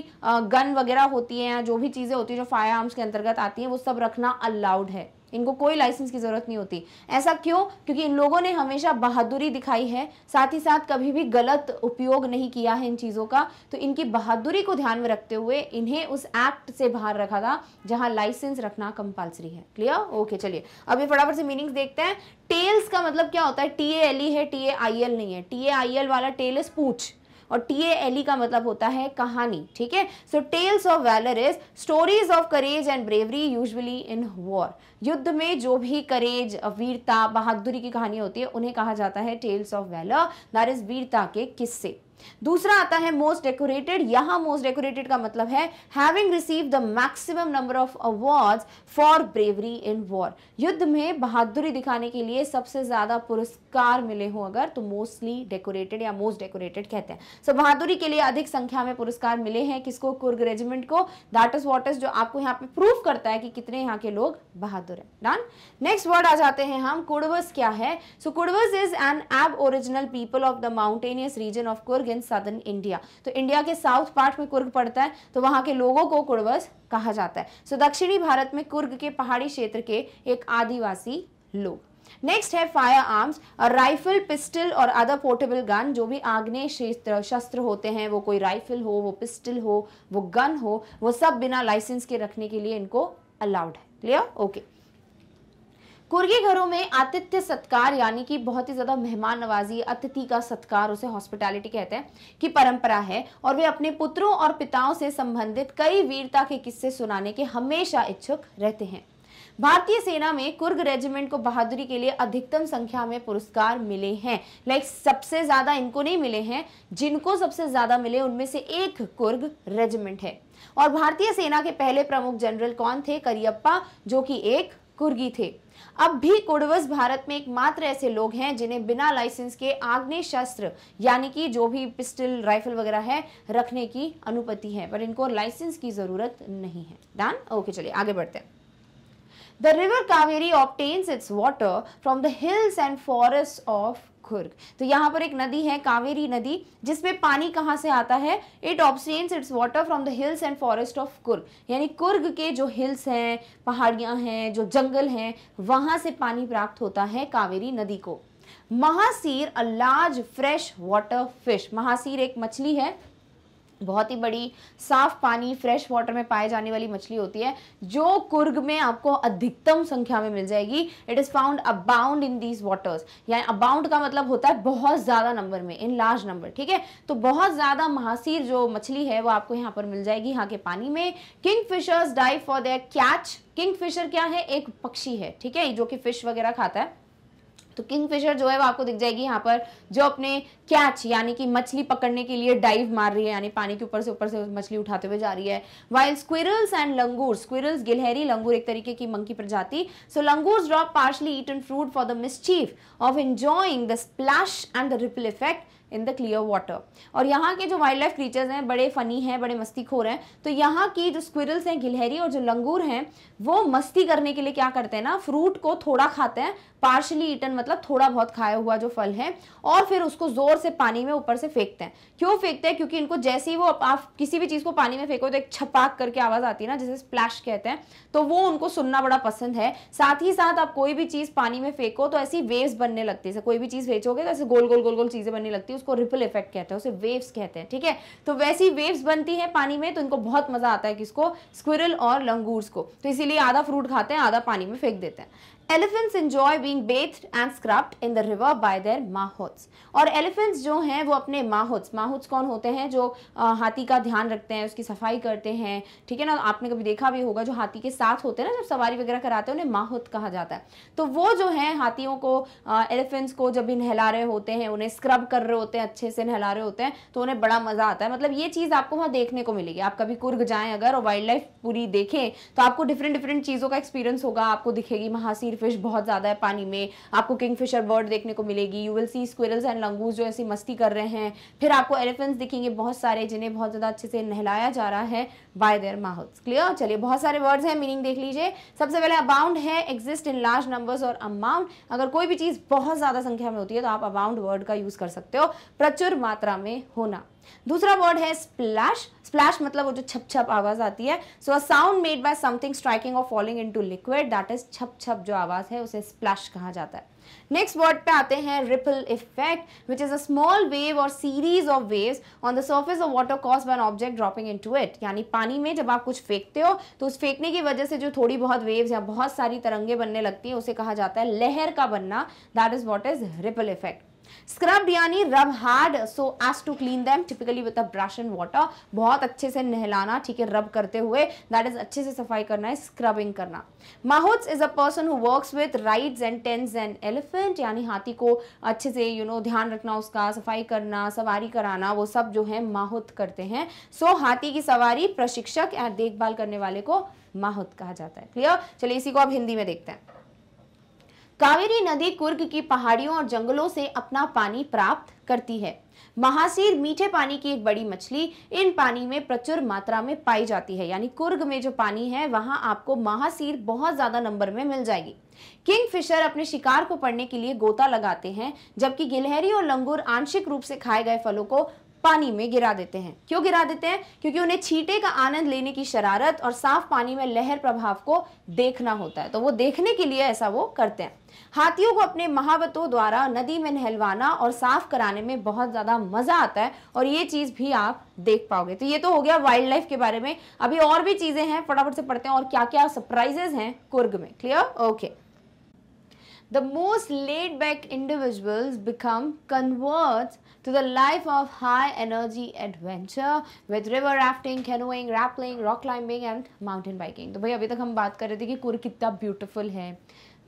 गन वगैरह होती है या जो भी चीज़ें होती हैं जो फायर आर्म्स के अंतर्गत आती हैं वो सब रखना अलाउड है इनको कोई लाइसेंस की ज़रूरत नहीं होती ऐसा क्यों क्योंकि इन लोगों ने हमेशा बहादुरी दिखाई है साथ ही साथ कभी भी गलत उपयोग नहीं किया है इन चीज़ों का तो इनकी बहादुरी को ध्यान में रखते हुए इन्हें उस एक्ट से बाहर रखा था जहां लाइसेंस रखना कंपलसरी है क्लियर ओके चलिए अब ये फटाफट से मीनिंग्स देखते हैं टेल्स का मतलब क्या होता है टी ए एल ई है टी ए आई एल नहीं है टी ए आई एल वाला टेल इज पूछ और टी ए एल ई का मतलब होता है कहानी ठीक है so tales of valour is stories of courage and bravery usually in war युद्ध में जो भी करेज वीरता बहादुरी की कहानी होती है उन्हें कहा जाता है tales of valour that is वीरता के किस्से दूसरा आता है मोस्ट डेकोरेटेड यहां मोस्ट डेकोरेटेड का मतलब है having receive the maximum number of awards for bravery in war युद्ध में बहादुरी दिखाने के लिए सबसे ज़्यादा पुरस्कार मिले हो अगर तो मोस्टली डेकोरेटेड या मोस्ट डेकोरेटेड कहते हैं सो so, बहादुरी के लिए अधिक संख्या में पुरस्कार मिले हैं किसको कुर्ग रेजिमेंट को दैट इज वॉट इज जो आपको यहाँ पे प्रूफ करता है कि कितने यहाँ के लोग बहादुर है डन नेक्स्ट वर्ड आ जाते हैं हम कुड़वस क्या है so Kodavas is an aboriginal people of the mountainous region of Coorg north southern India तो इंडिया के साउथ पार्ट में कुर्ग पड़ता है तो वहां के लोगों को कुर्वस कहा जाता है सो so, दक्षिणी भारत में कुर्ग के पहाड़ी क्षेत्र के एक आदिवासी लोग नेक्स्ट है फायर आर्म्स राइफल पिस्टल और अदर पोर्टेबल गन जो भी आग्नेय क्षेत्र शस्त्र होते हैं वो कोई राइफल हो वो पिस्टल हो वो गन हो वो सब बिना लाइसेंस के रखने के लिए इनको अलाउड है क्लियर ओके okay. कुर्गी घरों में आतिथ्य सत्कार यानी कि बहुत ही ज़्यादा मेहमान नवाजी अतिथि का सत्कार उसे हॉस्पिटैलिटी कहते हैं की परंपरा है और वे अपने पुत्रों और पिताओं से संबंधित कई वीरता के किस्से सुनाने के हमेशा इच्छुक रहते हैं भारतीय सेना में कुर्ग रेजिमेंट को बहादुरी के लिए अधिकतम संख्या में पुरस्कार मिले हैं लाइक सबसे ज्यादा इनको नहीं मिले हैं जिनको सबसे ज्यादा मिले उनमें से एक कुर्ग रेजिमेंट है और भारतीय सेना के पहले प्रमुख जनरल कौन थे करियप्पा जो कि एक कुर्गी थे अब भी कुड़वस भारत में एकमात्र ऐसे लोग हैं जिन्हें बिना लाइसेंस के आग्ने शस्त्र यानी कि जो भी पिस्टल राइफल वगैरह है रखने की अनुपति है पर इनको लाइसेंस की जरूरत नहीं है डन ओके चलिए आगे बढ़ते हैं The river Kaveri obtains its water from the hills and forests of खुर्ग तो यहाँ पर एक नदी है कावेरी नदी जिसमें पानी कहाँ से आता है it obtains its water from the hills and forest of Coorg यानी कुर्ग के जो हिल्स हैं पहाड़ियाँ हैं जो जंगल हैं वहाँ से पानी प्राप्त होता है कावेरी नदी को mahseer a large freshwater fish mahseer एक मछली है बहुत ही बड़ी साफ पानी फ्रेश वाटर में पाए जाने वाली मछली होती है जो कुर्ग में आपको अधिकतम संख्या में मिल जाएगी it is found abound in these waters यानी अबाउंड का मतलब होता है बहुत ज़्यादा नंबर में इन लार्ज नंबर ठीक है तो बहुत ज़्यादा महासीर जो मछली है वो आपको यहाँ पर मिल जाएगी यहाँ के पानी में kingfishers dive for their catch kingfisher क्या है एक पक्षी है ठीक है जो कि फिश वगैरह खाता है तो किंगफिशर जो है वो आपको दिख जाएगी यहाँ पर जो अपने कैच यानी कि मछली पकड़ने के लिए डाइव मार रही है यानी पानी के ऊपर से ऊपर से मछली उठाते हुए जा रही है while squirrels and langur squirrels गिलहरी लंगूर एक तरीके की मंकी प्रजाति so langurs drop partially eaten fruit for the miss of enjoying the splash and the ripple effect in the clear water और यहाँ के जो वाइल्ड लाइफ क्रीचर्स हैं बड़े फ़नी हैं बड़े मस्ती रहे हैं तो यहाँ की जो स्क्विरल्स हैं गिलहरी और जो लंगूर हैं वो मस्ती करने के लिए क्या करते हैं ना फ्रूट को थोड़ा खाते हैं पार्शली ईटन मतलब थोड़ा बहुत खाया हुआ जो फल है और फिर उसको ज़ोर से पानी में ऊपर से फेंकते हैं क्यों फेंकते हैं क्योंकि इनको जैसे ही वो आप किसी भी चीज़ को पानी में फेंको तो एक छपाक करके आवाज़ आती है ना जिसे स्प्लैश कहते हैं तो वो उनको सुनना बड़ा पसंद है साथ ही साथ आप कोई भी चीज़ पानी में फेंको तो ऐसी वेव्स बनने लगती है कोई भी चीज़ फेंचोगे तो ऐसे गोल गोल गोल गोल चीज़ें बनने लगती है उसको रिपल इफेक्ट कहते हैं उसे वेव्स कहते हैं ठीक है तो वैसी वेव्स बनती है पानी में तो इनको बहुत मजा आता है किसको स्क्विरल और लंगूर्स को तो इसीलिए आधा फ्रूट खाते हैं आधा पानी में फेंक देते हैं elephants enjoy being bathed and scrubbed in the river by their mahouts और एलिफेंट्स जो हैं वो अपने माहौत्स माहौत्स कौन होते हैं जो हाथी का ध्यान रखते हैं उसकी सफाई करते हैं ठीक है ना आपने कभी देखा भी होगा जो हाथी के साथ होते हैं ना जब सवारी वगैरह कराते हैं उन्हें माहौत कहा जाता है तो वो जो है हाथियों को एलिफेंट्स को जब भी नहला रहे होते हैं उन्हें स्क्रब कर रहे होते हैं अच्छे से नहला रहे होते हैं तो उन्हें बड़ा मज़ा आता है मतलब ये चीज़ आपको वहाँ देखने को मिलेगी आप कभी कुर्ग जाएँ अगर और वाइल्ड लाइफ पूरी देखें तो आपको डिफरेंट डिफरेंट चीज़ों का एक्सपीरियंस होगा आपको दिखेगी महासीर फिश बहुत ज़्यादा है पानी में आपको किंगफिशर बर्ड देखने को मिलेगी you will see squirrels and langurs जो ऐसी मस्ती कर रहे हैं फिर आपको एलिफेंट्स दिखेंगे बहुत सारे जिन्हें बहुत ज़्यादा अच्छे से नहलाया जा रहा है बाय देयर माउथ क्लियर चलिए बहुत सारे वर्ड्स हैं मीनिंग देख लीजिए सबसे पहले अबाउंड है एग्जिस्ट इन लार्ज नंबर्स और अमाउंट अगर कोई भी चीज़ बहुत ज़्यादा संख्या में होती है तो आप अबाउंड वर्ड का यूज़ कर सकते हो प्रचुर मात्रा में होना दूसरा वर्ड है स्प्लैश स्प्लैश मतलब वो जो छप छप आवाज़ आती है so a sound made by something striking और falling into liquid that is छप छप जो आवाज़ है उसे स्प्लैश कहा जाता है नेक्स्ट वर्ड पे आते हैं ripple effect which is a small wave और series of waves on the surface of water cause by object dropping into it यानी पानी में जब आप कुछ फेंकते हो तो उस फेंकने की वजह से जो थोड़ी बहुत वेव्स या बहुत सारी तरंगे बनने लगती है उसे कहा जाता है लहर का बनना that is what is ripple effect scrubbed यानी rub hard so as to clean them typically with a brush and water बहुत अच्छे से नहलाना ठीक है रब करते हुए दैट इज अच्छे से सफाई करना है स्क्रबिंग करना mahouts is a person who works with rides and tends and elephant यानी हाथी को अच्छे से यू you नो know, ध्यान रखना उसका सफाई करना सवारी कराना वो सब जो है माहौत करते हैं सो so, हाथी की सवारी प्रशिक्षक या देखभाल करने वाले को माहौत कहा जाता है क्लियर चलिए इसी को आप हिंदी में देखते हैं कावेरी नदी कुर्ग की पहाड़ियों और जंगलों से अपना पानी प्राप्त करती है महासीर मीठे पानी की एक बड़ी मछली इन पानी में प्रचुर मात्रा में पाई जाती है यानी कुर्ग में जो पानी है वहां आपको महासीर बहुत ज्यादा नंबर में मिल जाएगी किंग फिशर अपने शिकार को पढ़ने के लिए गोता लगाते हैं जबकि गिलहरी और लंगूर आंशिक रूप से खाए गए फलों को पानी में गिरा देते हैं क्यों गिरा देते हैं क्योंकि उन्हें छींटे का आनंद लेने की शरारत और साफ पानी में लहर प्रभाव को देखना होता है तो वो देखने के लिए ऐसा वो करते हैं हाथियों को अपने महावतों द्वारा नदी में नहलवाना और साफ कराने में बहुत ज़्यादा मज़ा आता है और ये चीज़ भी आप देख पाओगे तो ये तो हो गया वाइल्ड लाइफ के बारे में अभी और भी चीज़ें हैं फटाफट से पढ़ते हैं और क्या क्या सरप्राइजेस हैं कुर्ग में clear okay the most laid back individuals become converts to the life of high energy adventure with river rafting, canoeing, rappelling, rock climbing and mountain biking. to तो भाई अभी तक हम बात कर रहे थे कि कुर्ग कितना beautiful है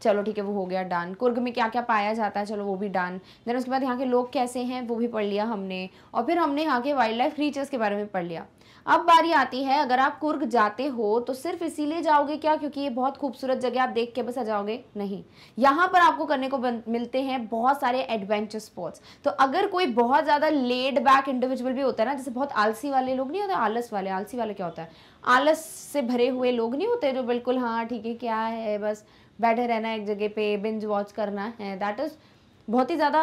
चलो ठीक है वो हो गया डन कुर्ग में क्या क्या पाया जाता है चलो वो भी डन देन उसके बाद यहाँ के लोग कैसे हैं वो भी पढ़ लिया हमने और फिर हमने यहाँ के वाइल्ड लाइफ क्रीचर्स के बारे में पढ़ लिया अब बारी आती है अगर आप कुर्ग जाते हो तो सिर्फ इसीलिए जाओगे क्या क्योंकि ये बहुत खूबसूरत जगह आप देख के बस आ जाओगे नहीं यहाँ पर आपको करने को मिलते हैं बहुत सारे एडवेंचर स्पोर्ट्स तो अगर कोई बहुत ज़्यादा लेड बैक इंडिविजुअल भी होता है ना जैसे बहुत आलसी वाले लोग नहीं होते आलस वाले आलसी वाले क्या होता है आलस से भरे हुए लोग नहीं होते जो बिल्कुल हाँ ठीक है क्या है बस बैठे रहना एक जगह पे बिंज वॉच करना है दैट इज़ बहुत ही ज़्यादा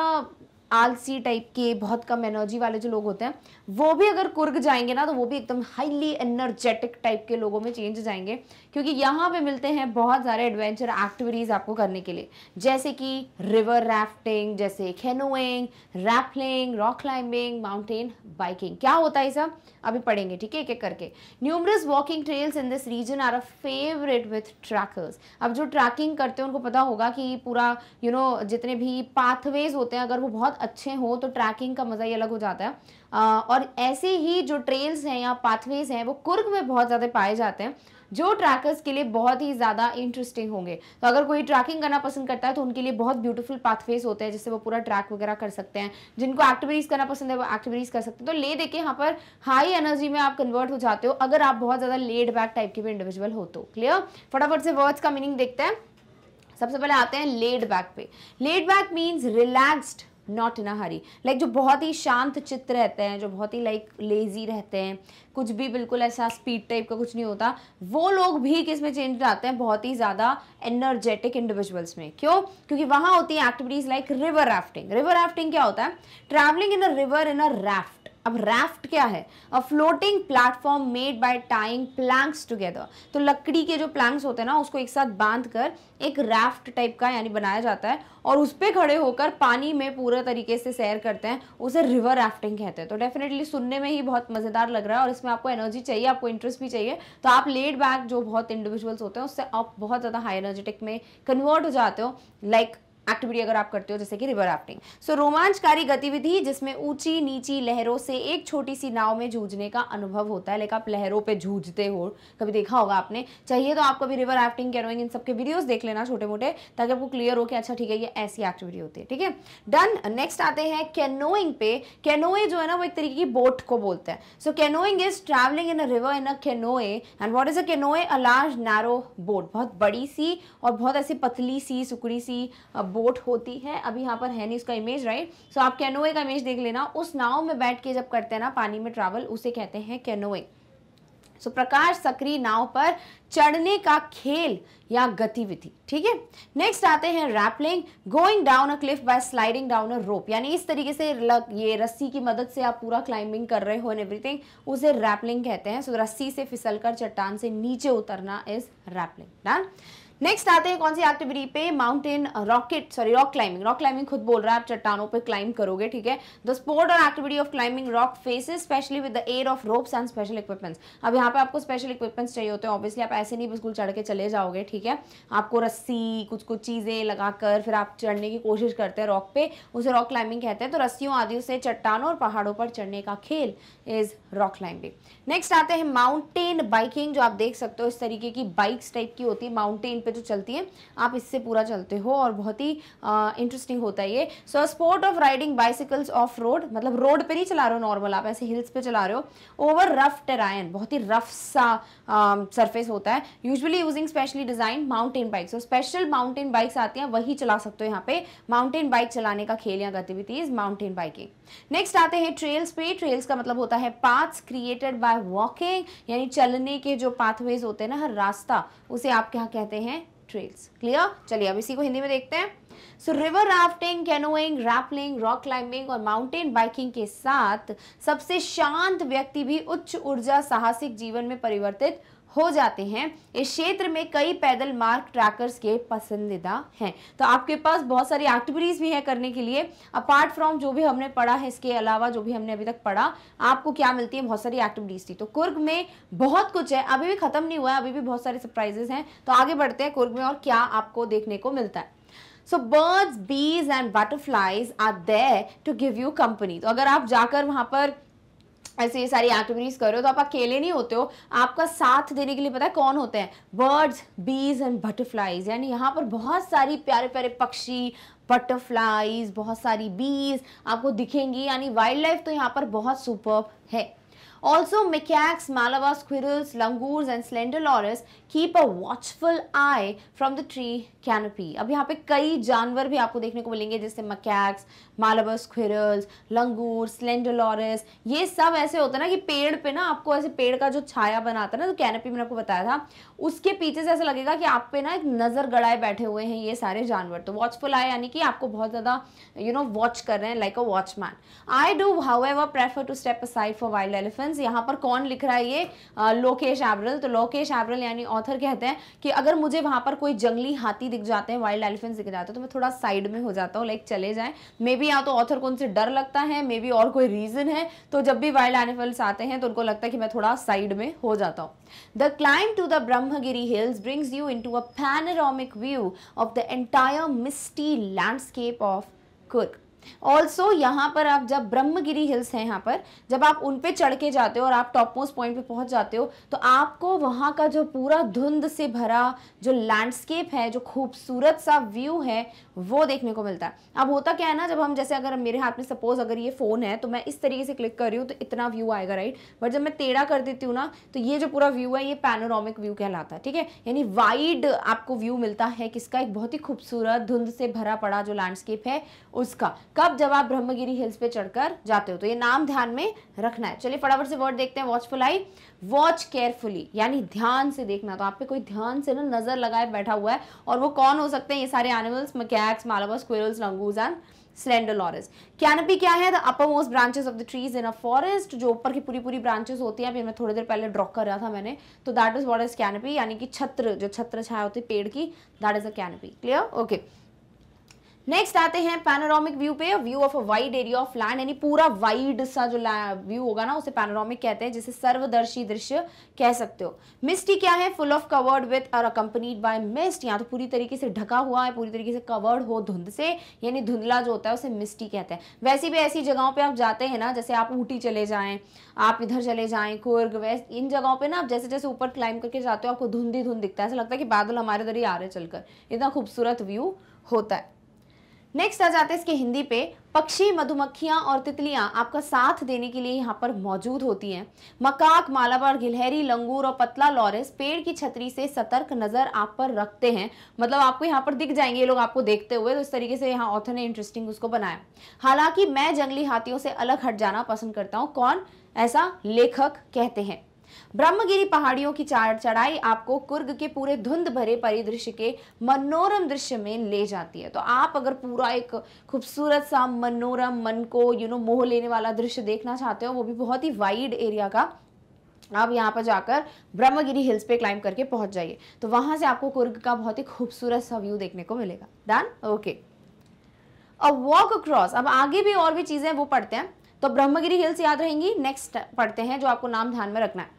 आलसी टाइप के बहुत कम एनर्जी वाले जो लोग होते हैं वो भी अगर कुर्ग जाएंगे ना तो वो भी एकदम हाईली एनर्जेटिक टाइप के लोगों में चेंज जाएंगे क्योंकि यहाँ पे मिलते हैं बहुत सारे एडवेंचर एक्टिविटीज़ आपको करने के लिए जैसे कि रिवर राफ्टिंग जैसे canoeing rappelling rock climbing mountain biking क्या होता है सब अभी पढ़ेंगे ठीक है एक एक करके numerous walking trails in this region are a favourite with trekkers अब जो ट्रैकिंग करते हैं उनको पता होगा कि पूरा यू you नो know, जितने भी पाथवेज होते हैं अगर वो बहुत अच्छे हो तो ट्रैकिंग का मज़ा ही अलग हो जाता है और ऐसे ही जो ट्रेल्स हैं या पाथवेज हैं वो कुर्ग में बहुत ज़्यादा पाए जाते हैं जो ट्रैकर्स के लिए बहुत ही ज़्यादा इंटरेस्टिंग होंगे तो अगर कोई ट्रैकिंग करना पसंद करता है तो उनके लिए बहुत ब्यूटीफुल पाथवेज होते हैं जिससे वो पूरा ट्रैक वगैरह कर सकते हैं जिनको एक्टिविटीज़ करना पसंद है वो एक्टिविटीज़ कर सकते हैं तो ले देखिए यहाँ पर हाई एनर्जी में आप कन्वर्ट हो जाते हो अगर आप बहुत ज़्यादा लेड बैक टाइप के भी इंडिविजुअल हो तो क्लियर फटाफट से वर्ड्स का मीनिंग देखते हैं सबसे पहले आते हैं लेड बैक पे laid back means relaxed not in a hurry like जो बहुत ही शांत चित्त रहते हैं जो बहुत ही लाइक like, लेज़ी रहते हैं कुछ भी बिल्कुल ऐसा स्पीड टाइप का कुछ नहीं होता वो लोग भी किस में चेंज आते हैं बहुत ही ज़्यादा एनर्जेटिक इंडिविजुअल्स में क्यों क्योंकि वहाँ होती हैं activities like river rafting river rafting क्या होता है travelling in a river in a raft अब राफ्ट क्या है a floating platform made by tying planks together तो लकड़ी के जो प्लैंक्स होते हैं ना उसको एक साथ बांध कर एक राफ्ट टाइप का यानी बनाया जाता है और उस पर खड़े होकर पानी में पूरे तरीके से सैर करते हैं उसे रिवर राफ्टिंग कहते हैं तो डेफिनेटली सुनने में ही बहुत मज़ेदार लग रहा है और इसमें आपको एनर्जी चाहिए आपको इंटरेस्ट भी चाहिए तो आप लेड बैक जो बहुत इंडिविजुअल्स होते हैं उससे आप बहुत ज़्यादा हाई एनर्जेटिक में कन्वर्ट हो जाते हो लाइक like एक्टिविटी अगर आप करते हो जैसे कि रिवर राफ्टिंग सो रोमांचकारी गतिविधि जिसमें ऊंची नीची लहरों से एक छोटी सी नाव में जूझने का अनुभव होता है लेकिन आप लहरों पे जूझते हो कभी देखा होगा आपने चाहिए तो आप कभी रिवर राफ्टिंग कैरोइंग इन सबके वीडियोस देख लेना छोटे मोटे ताकि आपको क्लियर हो कि अच्छा ठीक है ये ऐसी एक्टिविटी होती है ठीक है डन नेक्स्ट आते हैं कैनोइंग पे कैनोए जो है ना वो एक तरीके की बोट को बोलते हैं so canoeing is travelling in a river in a canoe and what is a canoe a large narrow boat बहुत बड़ी सी और बहुत ऐसी पतली सी सुकड़ी सी बोट होती है अभी यहाँ पर है नहीं उसका इमेज राइट सो आप कैनोए का इमेज देख लेना उस नाव में बैठ के जब करते हैं ना पानी में ट्रैवल उसे कहते हैं कैनोए सो so, प्रकाश सक्रिय नाव पर चढ़ने का खेल या गतिविधि ठीक है नेक्स्ट आते हैं rappelling going down a cliff by sliding down a rope यानी इस तरीके से लग ये रस्सी की मदद से आप पूरा क्लाइंबिंग कर रहे हो एंड एवरीथिंग उसे रैपलिंग कहते हैं सो so, रस्सी से फिसलकर चट्टान से नीचे उतरना इज रैपलिंग डन नेक्स्ट आते हैं कौन सी एक्टिविटी पे mountain rocket sorry rock climbing rock climbing खुद बोल रहा है आप चट्टानों पे क्लाइंब करोगे ठीक है द स्पोर्ट और activity of climbing rock faces specially with the air of ropes and special equipments अब यहाँ पे आपको स्पेशल इक्विपमेंट्स चाहिए होते हैं ऑब्वियसली आप ऐसे नहीं बिल्कुल चढ़ के चले जाओगे ठीक है आपको रस्सी कुछ कुछ चीज़ें लगाकर फिर आप चढ़ने की कोशिश करते हैं रॉक पे उसे रॉक क्लाइंबिंग कहते हैं तो रस्सियों आदि से चट्टानों और पहाड़ों पर चढ़ने का खेल इज रॉक क्लाइंबिंग नेक्स्ट आते हैं माउंटेन बाइकिंग जो आप देख सकते हो इस तरीके की बाइक्स टाइप की होती है माउंटेन पे जो चलती है आप इससे पूरा चलते हो और बहुत ही इंटरेस्टिंग होता है ये so sport of riding bicycles off road मतलब रोड पे नहीं चला रहे हो नॉर्मल आप ऐसे हिल्स पे चला रहे हो ओवर रफ टेरायन बहुत ही रफ सा सरफेस होता है usually using specially design mountain bike so special mountain bikes आती हैं वही चला सकते हो यहाँ पे माउंटेन बाइक चलाने का खेल या गतिविधि इज माउंटेन बाइकिंग नेक्स्ट आते हैं ट्रेल्स पे ट्रेल्स का मतलब होता है पाथ्स क्रिएटेड बाय वॉकिंग यानी चलने के जो पाथवेज होते हैं ना हर रास्ता उसे आप क्या कहते हैं ट्रेल्स क्लियर चलिए अब इसी को हिंदी में देखते हैं so river rafting canoeing rappelling rock climbing और माउंटेन बाइकिंग के साथ सबसे शांत व्यक्ति भी उच्च ऊर्जा साहसिक जीवन में परिवर्तित हो जाते हैं इस क्षेत्र में कई पैदल मार्ग ट्रैकर्स के पसंदीदा हैं तो आपके पास बहुत सारी एक्टिविटीज़ भी है करने के लिए अपार्ट फ्रॉम जो भी हमने पढ़ा है इसके अलावा जो भी हमने अभी तक पढ़ा आपको क्या मिलती है बहुत सारी एक्टिविटीज़ थी तो कुर्ग में बहुत कुछ है अभी भी ख़त्म नहीं हुआ है अभी भी बहुत सारे सरप्राइजेस हैं तो आगे बढ़ते हैं कुर्ग में और क्या आपको देखने को मिलता है so birds bees and butterflies are there to give you company तो अगर आप जाकर वहां पर ऐसे ये सारी एक्टिविटीज़ कर रहे हो तो आप अकेले नहीं होते हो आपका साथ देने के लिए पता है कौन होते हैं बर्ड्स बीज एंड बटरफ्लाईज यानी यहाँ पर बहुत सारी प्यारे प्यारे पक्षी बटरफ्लाईज बहुत सारी बीज आपको दिखेंगी यानी वाइल्ड लाइफ तो यहाँ पर बहुत सुपर है Also, macaques, malabar squirrels, langurs and slender loris keep a watchful eye from the tree canopy. अब यहाँ पे कई जानवर भी आपको देखने को मिलेंगे जैसे macaques Malabar squirrels, langurs, slender loris ये सब ऐसे होता है ना कि पेड़ पे ना आपको ऐसे पेड़ का जो छाया बनाता है ना तो कैनोपी मैंने आपको बताया था उसके पीछे से ऐसा लगेगा कि आप पे ना एक नज़र गड़ाए बैठे हुए हैं ये सारे जानवर तो वॉचफुल आए यानी कि आपको बहुत ज़्यादा यू नो वॉच कर रहे हैं like a watchman I do however prefer to step aside for wild elephants options यहाँ पर कौन लिख रहा है ये लोकेश एवरल तो लोकेश एवरल यानी ऑथर कहते हैं कि अगर मुझे वहाँ पर कोई जंगली हाथी दिख जाते हैं वाइल्ड एलिफेंट्स दिख जाते हैं तो मैं थोड़ा साइड में हो जाता हूँ लाइक चले जाएँ मे बी या तो ऑथर को उनसे डर लगता है मे बी और कोई रीज़न है तो जब भी वाइल्ड एनिमल्स आते हैं तो उनको लगता है कि मैं थोड़ा साइड में हो जाता हूँ the climb to the Brahmagiri hills brings you in a panoramic view of the entire misty landscape of Kurk. Also यहाँ पर आप जब ब्रह्मगिरी हिल्स हैं यहाँ पर जब आप उन पे चढ़ के जाते हो और आप टॉप मोस्ट पॉइंट पे पहुँच जाते हो तो आपको वहाँ का जो पूरा धुंध से भरा जो लैंडस्केप है जो खूबसूरत सा व्यू है वो देखने को मिलता है अब होता क्या है ना जब हम जैसे अगर मेरे हाथ में सपोज अगर ये फ़ोन है तो मैं इस तरीके से क्लिक कर रही हूँ तो इतना व्यू आएगा राइट बट जब मैं टेढ़ा कर देती हूँ ना तो ये जो पूरा व्यू है ये पैनोरामिक व्यू कहलाता है ठीक है यानी वाइड आपको व्यू मिलता है किसका एक बहुत ही खूबसूरत धुंध से भरा पड़ा जो लैंडस्केप है उसका कब जब आप ब्रह्मगिरी हिल्स पे चढ़कर जाते हो तो ये नाम ध्यान में रखना है चलिए फटाफट से वर्ड देखते हैं वॉचफुल आई वॉच केयरफुली यानी ध्यान से देखना तो आप पे कोई ध्यान से ना नज़र लगाए बैठा हुआ है और वो कौन हो सकते हैं ये सारे animals macaques Malabar squirrels langurs and slender loris canopy क्या है the uppermost branches of the trees in a forest जो ऊपर की पूरी पूरी ब्रांचेस होती हैं फिर मैं थोड़ी देर पहले ड्रॉ कर रहा था मैंने तो that is what is canopy यानी कि छत्र जो छत्र छाया होती है पेड़ की that is a canopy clear okay next आते हैं पैनोरामिक व्यू पे view of a wide area of land यानी पूरा वाइड सा जो व्यू होगा ना उसे पैनोरामिक कहते हैं जिसे सर्वदर्शी दृश्य कह सकते हो मिस्टी क्या है फुल ऑफ कवर्ड विथ और अकम्पनीड बाय मिस्ट यहाँ तो पूरी तरीके से ढका हुआ है पूरी तरीके से कवर्ड हो धुंध से यानी धुंधला जो होता है उसे मिस्टी कहते हैं वैसे भी ऐसी जगहों पर आप जाते हैं ना जैसे आप ऊटी चले जाए आप इधर चले जाए कुर्ग वेस्ट इन जगहों पर ना आप जैसे जैसे ऊपर क्लाइंब करके जाते हो आपको धुंधी धुंध दिखता है ऐसा लगता है कि बादल हमारे उधर ही आ रहे चलकर इतना खूबसूरत व्यू होता है नेक्स्ट आ जाते हैं इसके हिंदी पे पक्षी मधुमक्खियां और तितलियां आपका साथ देने के लिए यहाँ पर मौजूद होती हैं मकाक मालाबार गिलहरी लंगूर और पतला लॉरेस पेड़ की छतरी से सतर्क नज़र आप पर रखते हैं मतलब आपको यहाँ पर दिख जाएंगे ये लोग आपको देखते हुए तो इस तरीके से यहाँ ऑथर ने इंटरेस्टिंग उसको बनाया हालांकि मैं जंगली हाथियों से अलग हट जाना पसंद करता हूँ कौन ऐसा लेखक कहते हैं ब्रह्मगिरी पहाड़ियों की चार चढ़ाई आपको कुर्ग के पूरे धुंध भरे परिदृश्य के मनोरम दृश्य में ले जाती है तो आप अगर पूरा एक खूबसूरत सा मनोरम मन को यू नो मोह लेने वाला दृश्य देखना चाहते हो वो भी बहुत ही वाइड एरिया का आप यहाँ पर जाकर ब्रह्मगिरी हिल्स पे क्लाइंब करके पहुंच जाइए तो वहां से आपको कुर्ग का बहुत ही खूबसूरत सा व्यू देखने को मिलेगा done okay a walk across अब आगे भी और भी चीज़ें वो पढ़ते हैं तो ब्रह्मगिरी हिल्स याद रहेंगी नेक्स्ट पढ़ते हैं जो आपको नाम ध्यान में रखना है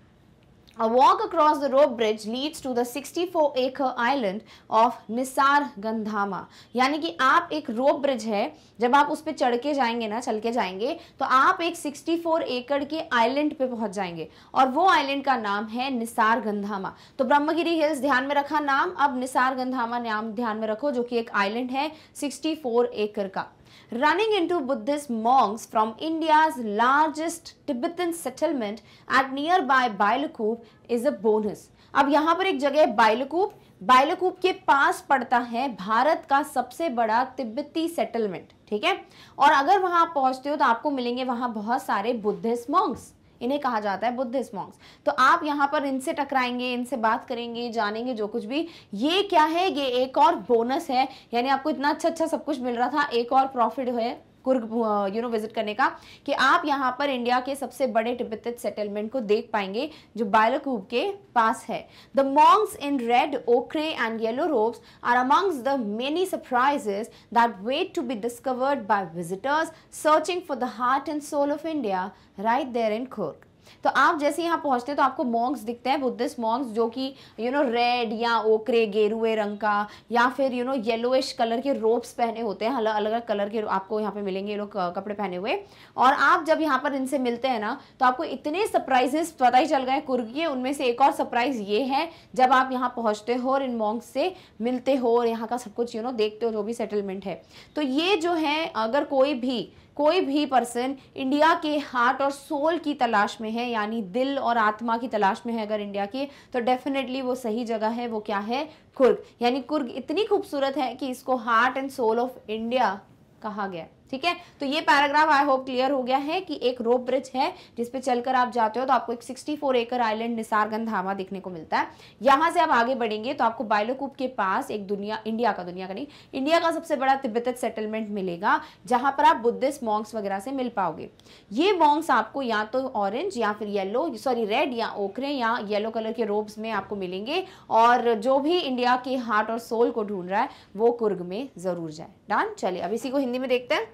A walk across the rope bridge leads to the 64 acre island of Nisar Gandhama. यानी कि आप एक रोप ब्रिज है जब आप उस पर चढ़ के जाएंगे ना चल के जाएंगे तो आप एक 64 एकड़ के आइलैंड पे पहुंच जाएंगे और वो आइलैंड का नाम है निसार गंधामा तो ब्रह्मगिरी हिल्स ध्यान में रखा नाम अब निसार गंधामा नाम ध्यान में रखो जो कि एक आइलैंड है 64 एकड़ का running into Buddhist monks from India's largest Tibetan settlement at nearby Bailukup is a bonus. अब यहाँ पर एक जगह है बाइलकूप बाइलकूप के पास पड़ता है भारत का सबसे बड़ा तिब्बती सेटलमेंट ठीक है और अगर वहाँ आप पहुँचते हो तो आपको मिलेंगे वहाँ बहुत सारे बुद्धिस्ट मॉन्ग्स इन्हें कहा जाता है बुद्धिस्ट मॉन्क्स तो आप यहाँ पर इनसे टकराएंगे इनसे बात करेंगे जानेंगे जो कुछ भी ये क्या है ये एक और बोनस है यानी आपको इतना अच्छा अच्छा सब कुछ मिल रहा था एक और प्रॉफिट है कुर्ग यू नो विजिट करने का कि आप यहाँ पर इंडिया के सबसे बड़े टिबित सेटलमेंट को देख पाएंगे जो बायलकूब के पास है the monks in red ochre and yellow robes are amongst the many surprises that wait to be discovered by visitors searching for the heart and soul of India right there in Coorg तो आप जैसे यहाँ पहुँचते तो आपको monks दिखते हैं Buddhist monks जो कि यू नो रेड या ओकरे गेरुए रंग का या फिर यू नो येलोइश कलर के रोप्स पहने होते हैं अलग अलग कलर के आपको यहाँ पे मिलेंगे ये लोग कपड़े पहने हुए और आप जब यहाँ पर इनसे मिलते हैं ना तो आपको इतने सरप्राइजेस पता ही चल गए कुर्गी उनमें से एक और सरप्राइज ये है जब आप यहाँ पहुँचते हो और इन मॉन्ग्स से मिलते हो और यहाँ का सब कुछ यू नो देखते हो जो भी सेटलमेंट है तो ये जो है अगर कोई भी कोई भी पर्सन इंडिया के हार्ट और सोल की तलाश में है यानी दिल और आत्मा की तलाश में है अगर इंडिया की तो डेफिनेटली वो सही जगह है वो क्या है कुर्ग यानी कुर्ग इतनी खूबसूरत है कि इसको heart and soul of India कहा गया ठीक है तो ये पैराग्राफ आई होप क्लियर हो गया है कि एक रोप ब्रिज है जिसपे चलकर आप जाते हो तो आपको एक 64 एकर आइलैंड निसारगंज धामा दिखने को मिलता है यहां से आप आगे बढ़ेंगे तो आपको बायलोकूप के पास एक दुनिया इंडिया का दुनिया का नहीं इंडिया का सबसे बड़ा तिब्बत सेटलमेंट मिलेगा जहां पर आप बुद्धिस्ट मॉन्ग्स वगैरह से मिल पाओगे ये मॉन्ग्स आपको या तो ऑरेंज या फिर येलो सॉरी रेड या ओखरे या येलो कलर के रोब्स में आपको मिलेंगे और जो भी इंडिया के हार्ट और सोल को ढूंढ रहा है वो कुर्ग में ज़रूर जाए डन चलिए अब इसी को हिंदी में देखते हैं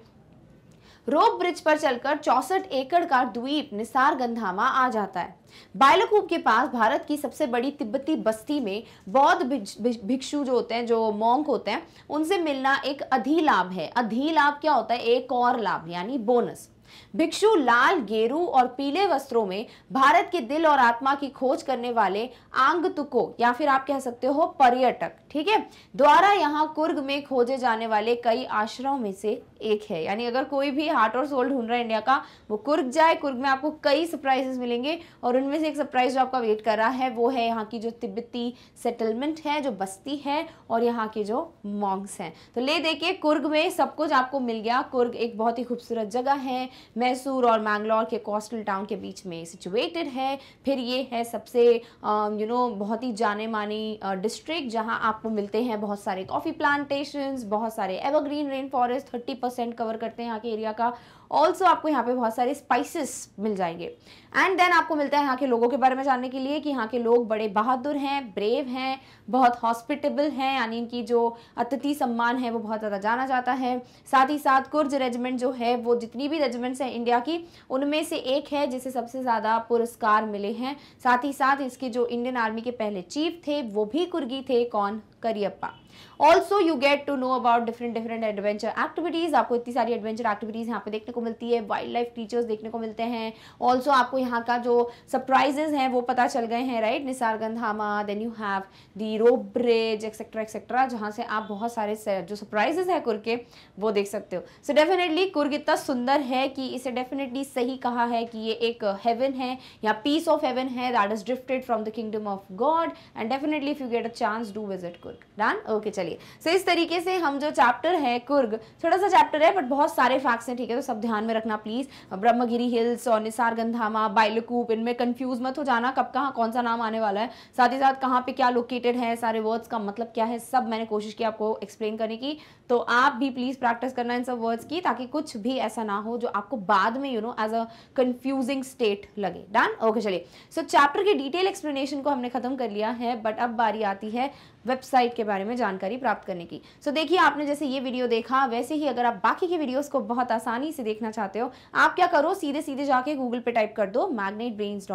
रोप ब्रिज पर चलकर चौसठ एकड़ का द्वीप निसार गंधामा आ जाता है बायलकूप के पास भारत की सबसे बड़ी तिब्बती बस्ती में बौद्ध भिक्षु जो होते हैं जो मोंग होते हैं उनसे मिलना एक अधिलाभ है अधिलाभ क्या होता है एक और लाभ यानी बोनस भिक्षु लाल गेरू और पीले वस्त्रों में भारत के दिल और आत्मा की खोज करने वाले आंग तुको या फिर आप कह सकते हो पर्यटक ठीक है द्वारा यहाँ कुर्ग में खोजे जाने वाले कई आश्रमों में से एक है यानी अगर कोई भी हार्ट और सोल ढूंढ रहा है इंडिया का वो कुर्ग जाए कुर्ग में आपको कई सरप्राइजेस मिलेंगे और उनमें से एक सरप्राइज जो आपका वेट कर रहा है वो है यहाँ की जो तिब्बती सेटलमेंट है जो बस्ती है और यहाँ के जो मॉन्ग्स हैं तो ले देखिए कुर्ग में सब कुछ आपको मिल गया कुर्ग एक बहुत ही खूबसूरत जगह है मैसूर और मैंगलोर के कोस्टल टाउन के बीच में सिचुएटेड है फिर ये है सबसे यू um, नो बहुत ही जाने मानी डिस्ट्रिक्ट जहाँ आपको मिलते हैं बहुत सारे कॉफ़ी प्लांटेशंस बहुत सारे evergreen rain forest thirty percent cover करते हैं यहाँ के एरिया का ऑल्सो आपको यहाँ पे बहुत सारे स्पाइसेस मिल जाएंगे एंड देन आपको मिलता है यहाँ के लोगों के बारे में जानने के लिए कि यहाँ के लोग बड़े बहादुर हैं ब्रेव हैं बहुत हॉस्पिटेबल हैं यानी इनकी जो अतिथि सम्मान है वो बहुत ज़्यादा जाना जाता है साथ ही साथ कुर्ज रेजिमेंट जो है वो जितनी भी रेजिमेंट्स हैं इंडिया की उनमें से एक है जिसे सबसे ज़्यादा पुरस्कार मिले हैं साथ ही साथ इसके जो इंडियन आर्मी के पहले चीफ थे वो भी कुर्गी थे कौन Cariappa also you get to know about different different adventure activities आपको इतनी सारी एडवेंचर एक्टिविटीज़ यहाँ पे देखने को मिलती है वाइल्ड लाइफ टीचर्स देखने को मिलते हैं ऑल्सो आपको यहाँ का जो सरप्राइजेज हैं वो पता चल गए हैं right Nisargadhama then you have the rope bridge etcetera etcetera जहाँ से आप बहुत सारे जो सरप्राइजेज हैं कुर के वो देख सकते हो सो डेफिनेटली कुर्ग इतना सुंदर है कि इसे डेफिनेटली सही कहा है कि ये एक हेवन है या पीस ऑफ हेवन है that is drifted from the kingdom of God and definitely if you get a chance do visit Coorg done okay okay चलिए सो इस तरीके से हम जो चैप्टर है कुर्ग छोटा सा चैप्टर है बट बहुत सारे फैक्ट्स हैं ठीक है तो सब ध्यान में रखना प्लीज़ ब्रह्मगिरी हिल्स और निसार गंधामा बाइलकूप इनमें कन्फ्यूज मत हो जाना कब कहाँ कौन सा नाम आने वाला है साथ ही साथ कहाँ पे क्या लोकेटेड है सारे वर्ड्स का मतलब क्या है सब मैंने कोशिश की आपको एक्सप्लेन करने की तो आप भी प्लीज़ प्रैक्टिस करना इन सब वर्ड्स की ताकि कुछ भी ऐसा ना हो जो आपको बाद में you know as a confusing state लगे डन ओके चलिए सो चैप्टर की डिटेल एक्सप्लेनेशन को हमने खत्म कर लिया है बट अब बारी आती है वेबसाइट के बारे में जानकारी प्राप्त करने की सो so, देखिए आपने जैसे ये वीडियो देखा वैसे ही अगर आप बाकी के वीडियोस को बहुत आसानी से देखना चाहते हो आप क्या करो सीधे सीधे जाके गूगल पे टाइप कर दो मैग्नेट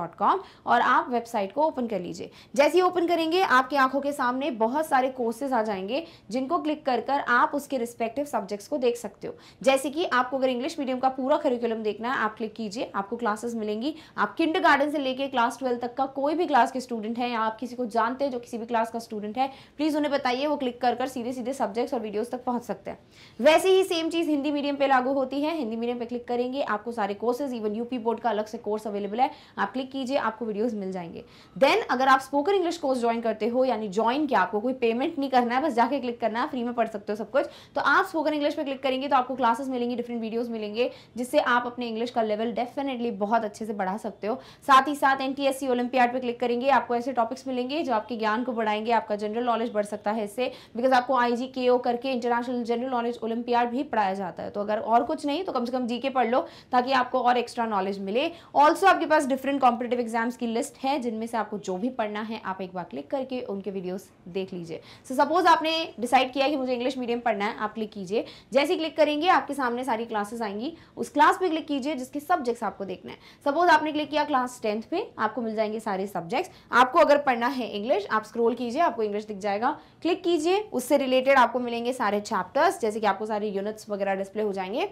और आप वेबसाइट को ओपन कर लीजिए जैसे ही ओपन करेंगे आपकी आंखों के सामने बहुत सारे कोर्सेज आ जाएंगे जिनको क्लिक कर कर आप उसके रिस्पेक्टिव सब्जेक्ट्स को देख सकते हो जैसे कि आपको अगर इंग्लिश मीडियम का पूरा करिकुलम देखना है आप क्लिक कीजिए आपको क्लासेस मिलेंगी आप किंडर से लेकर क्लास ट्वेल्व तक का कोई भी क्लास के स्टूडेंट है या आप किसी को जानते हैं जो किसी भी क्लास का स्टूडेंट है प्लीज़ उन्हें बताइए वो क्लिक कर कर सीधे सीधे सब्जेक्ट्स और वीडियोज़ तक पहुँच सकते हैं वैसे ही सेम चीज़ हिंदी मीडियम पर लागू होती है हिंदी मीडियम पर क्लिक करेंगे आपको सारे कोर्सेज इवन यूपी बोर्ड का अलग से कोर्स अवेलेबल है आप क्लिक कीजिए आपको वीडियोज़ मिल जाएंगे देन अगर आप स्पोकन इंग्लिश कोर्स ज्वाइन करते हो यानी ज्वाइन किया आपको कोई पेमेंट नहीं करना है बस जाके क्लिक करना है फ्री में पढ़ सकते हो सब कुछ तो आप स्पोकन इंग्लिश पे क्लिक करेंगे तो आपको क्लासेस मिलेंगी डिफरेंट वीडियोज़ मिलेंगे जिससे आप अपने इंग्लिश का लेवल डेफिनेटली बहुत अच्छे से बढ़ा सकते हो साथ ही साथ N T S C olympiad पर क्लिक करेंगे आपको ऐसे टॉपिक्स मिलेंगे जो आपके ज्ञान को बढ़ाएंगे आपका जनरल नॉलेज बढ़ सकता है इससे बिकॉज आपको आई जी के ओ करके इंटरनेशनल जनरल नॉलेज ओलंपियाड भी पढ़ाया जाता है तो अगर और कुछ नहीं तो कम से कम जी के पढ़ लो ताकि आपको और एक्स्ट्रा नॉलेज मिले ऑल्सो आपके पास डिफरेंट कॉम्पिटेटिव एग्जाम्स की लिस्ट है जिनमें से आपको जो भी पढ़ना है आप एक बार क्लिक करके उनके वीडियोस देख लीजिए सो सपोज आपने डिसाइड किया कि मुझे इंग्लिश मीडियम पढ़ना है आप क्लिक कीजिए जैसे क्लिक करेंगे आपके सामने सारी क्लासेस आएंगी उस क्लास पे क्लिक कीजिए जिसके सब्जेक्ट्स आपको देखना है सपोज आपने क्लिक किया क्लास टेंथ पे आपको मिल जाएंगे सारे सब्जेक्ट्स आपको अगर पढ़ना है इंग्लिश आप स्क्रोल कीजिए आपको इंग्लिश दिख जाएगा क्लिक कीजिए उससे रिलेटेड आपको मिलेंगे सारे चैप्टर्स जैसे कि आपको सारे यूनिट्स वगैरह डिस्प्ले हो जाएंगे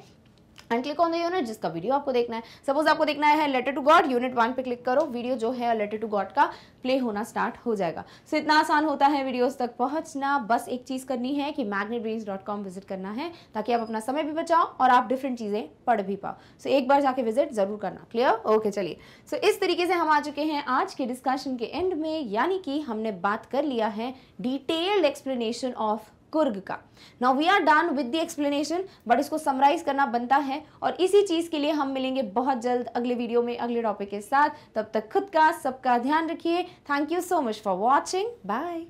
and click on the unit जिसका वीडियो आपको देखना है सपोज आपको देखना है letter to God unit one पे क्लिक करो वीडियो जो है लेटर टू गॉड का प्ले होना स्टार्ट हो जाएगा सो so, इतना आसान होता है वीडियोस तक पहुंचना बस एक चीज़ करनी है कि मैग्नेट विजिट करना है ताकि आप अपना समय भी बचाओ और आप डिफरेंट चीज़ें पढ़ भी पाओ सो so, एक बार जाके विजिट ज़रूर करना क्लियर ओके चलिए सो इस तरीके से हम आ चुके हैं आज के डिस्कशन के एंड में यानी कि हमने बात कर लिया है डिटेल्ड एक्सप्लेनेशन ऑफ कुर्ग का now we are done with the explanation but इसको समराइज करना बनता है और इसी चीज़ के लिए हम मिलेंगे बहुत जल्द अगले वीडियो में अगले टॉपिक के साथ तब तक खुद का सबका ध्यान रखिए thank you so much for watching bye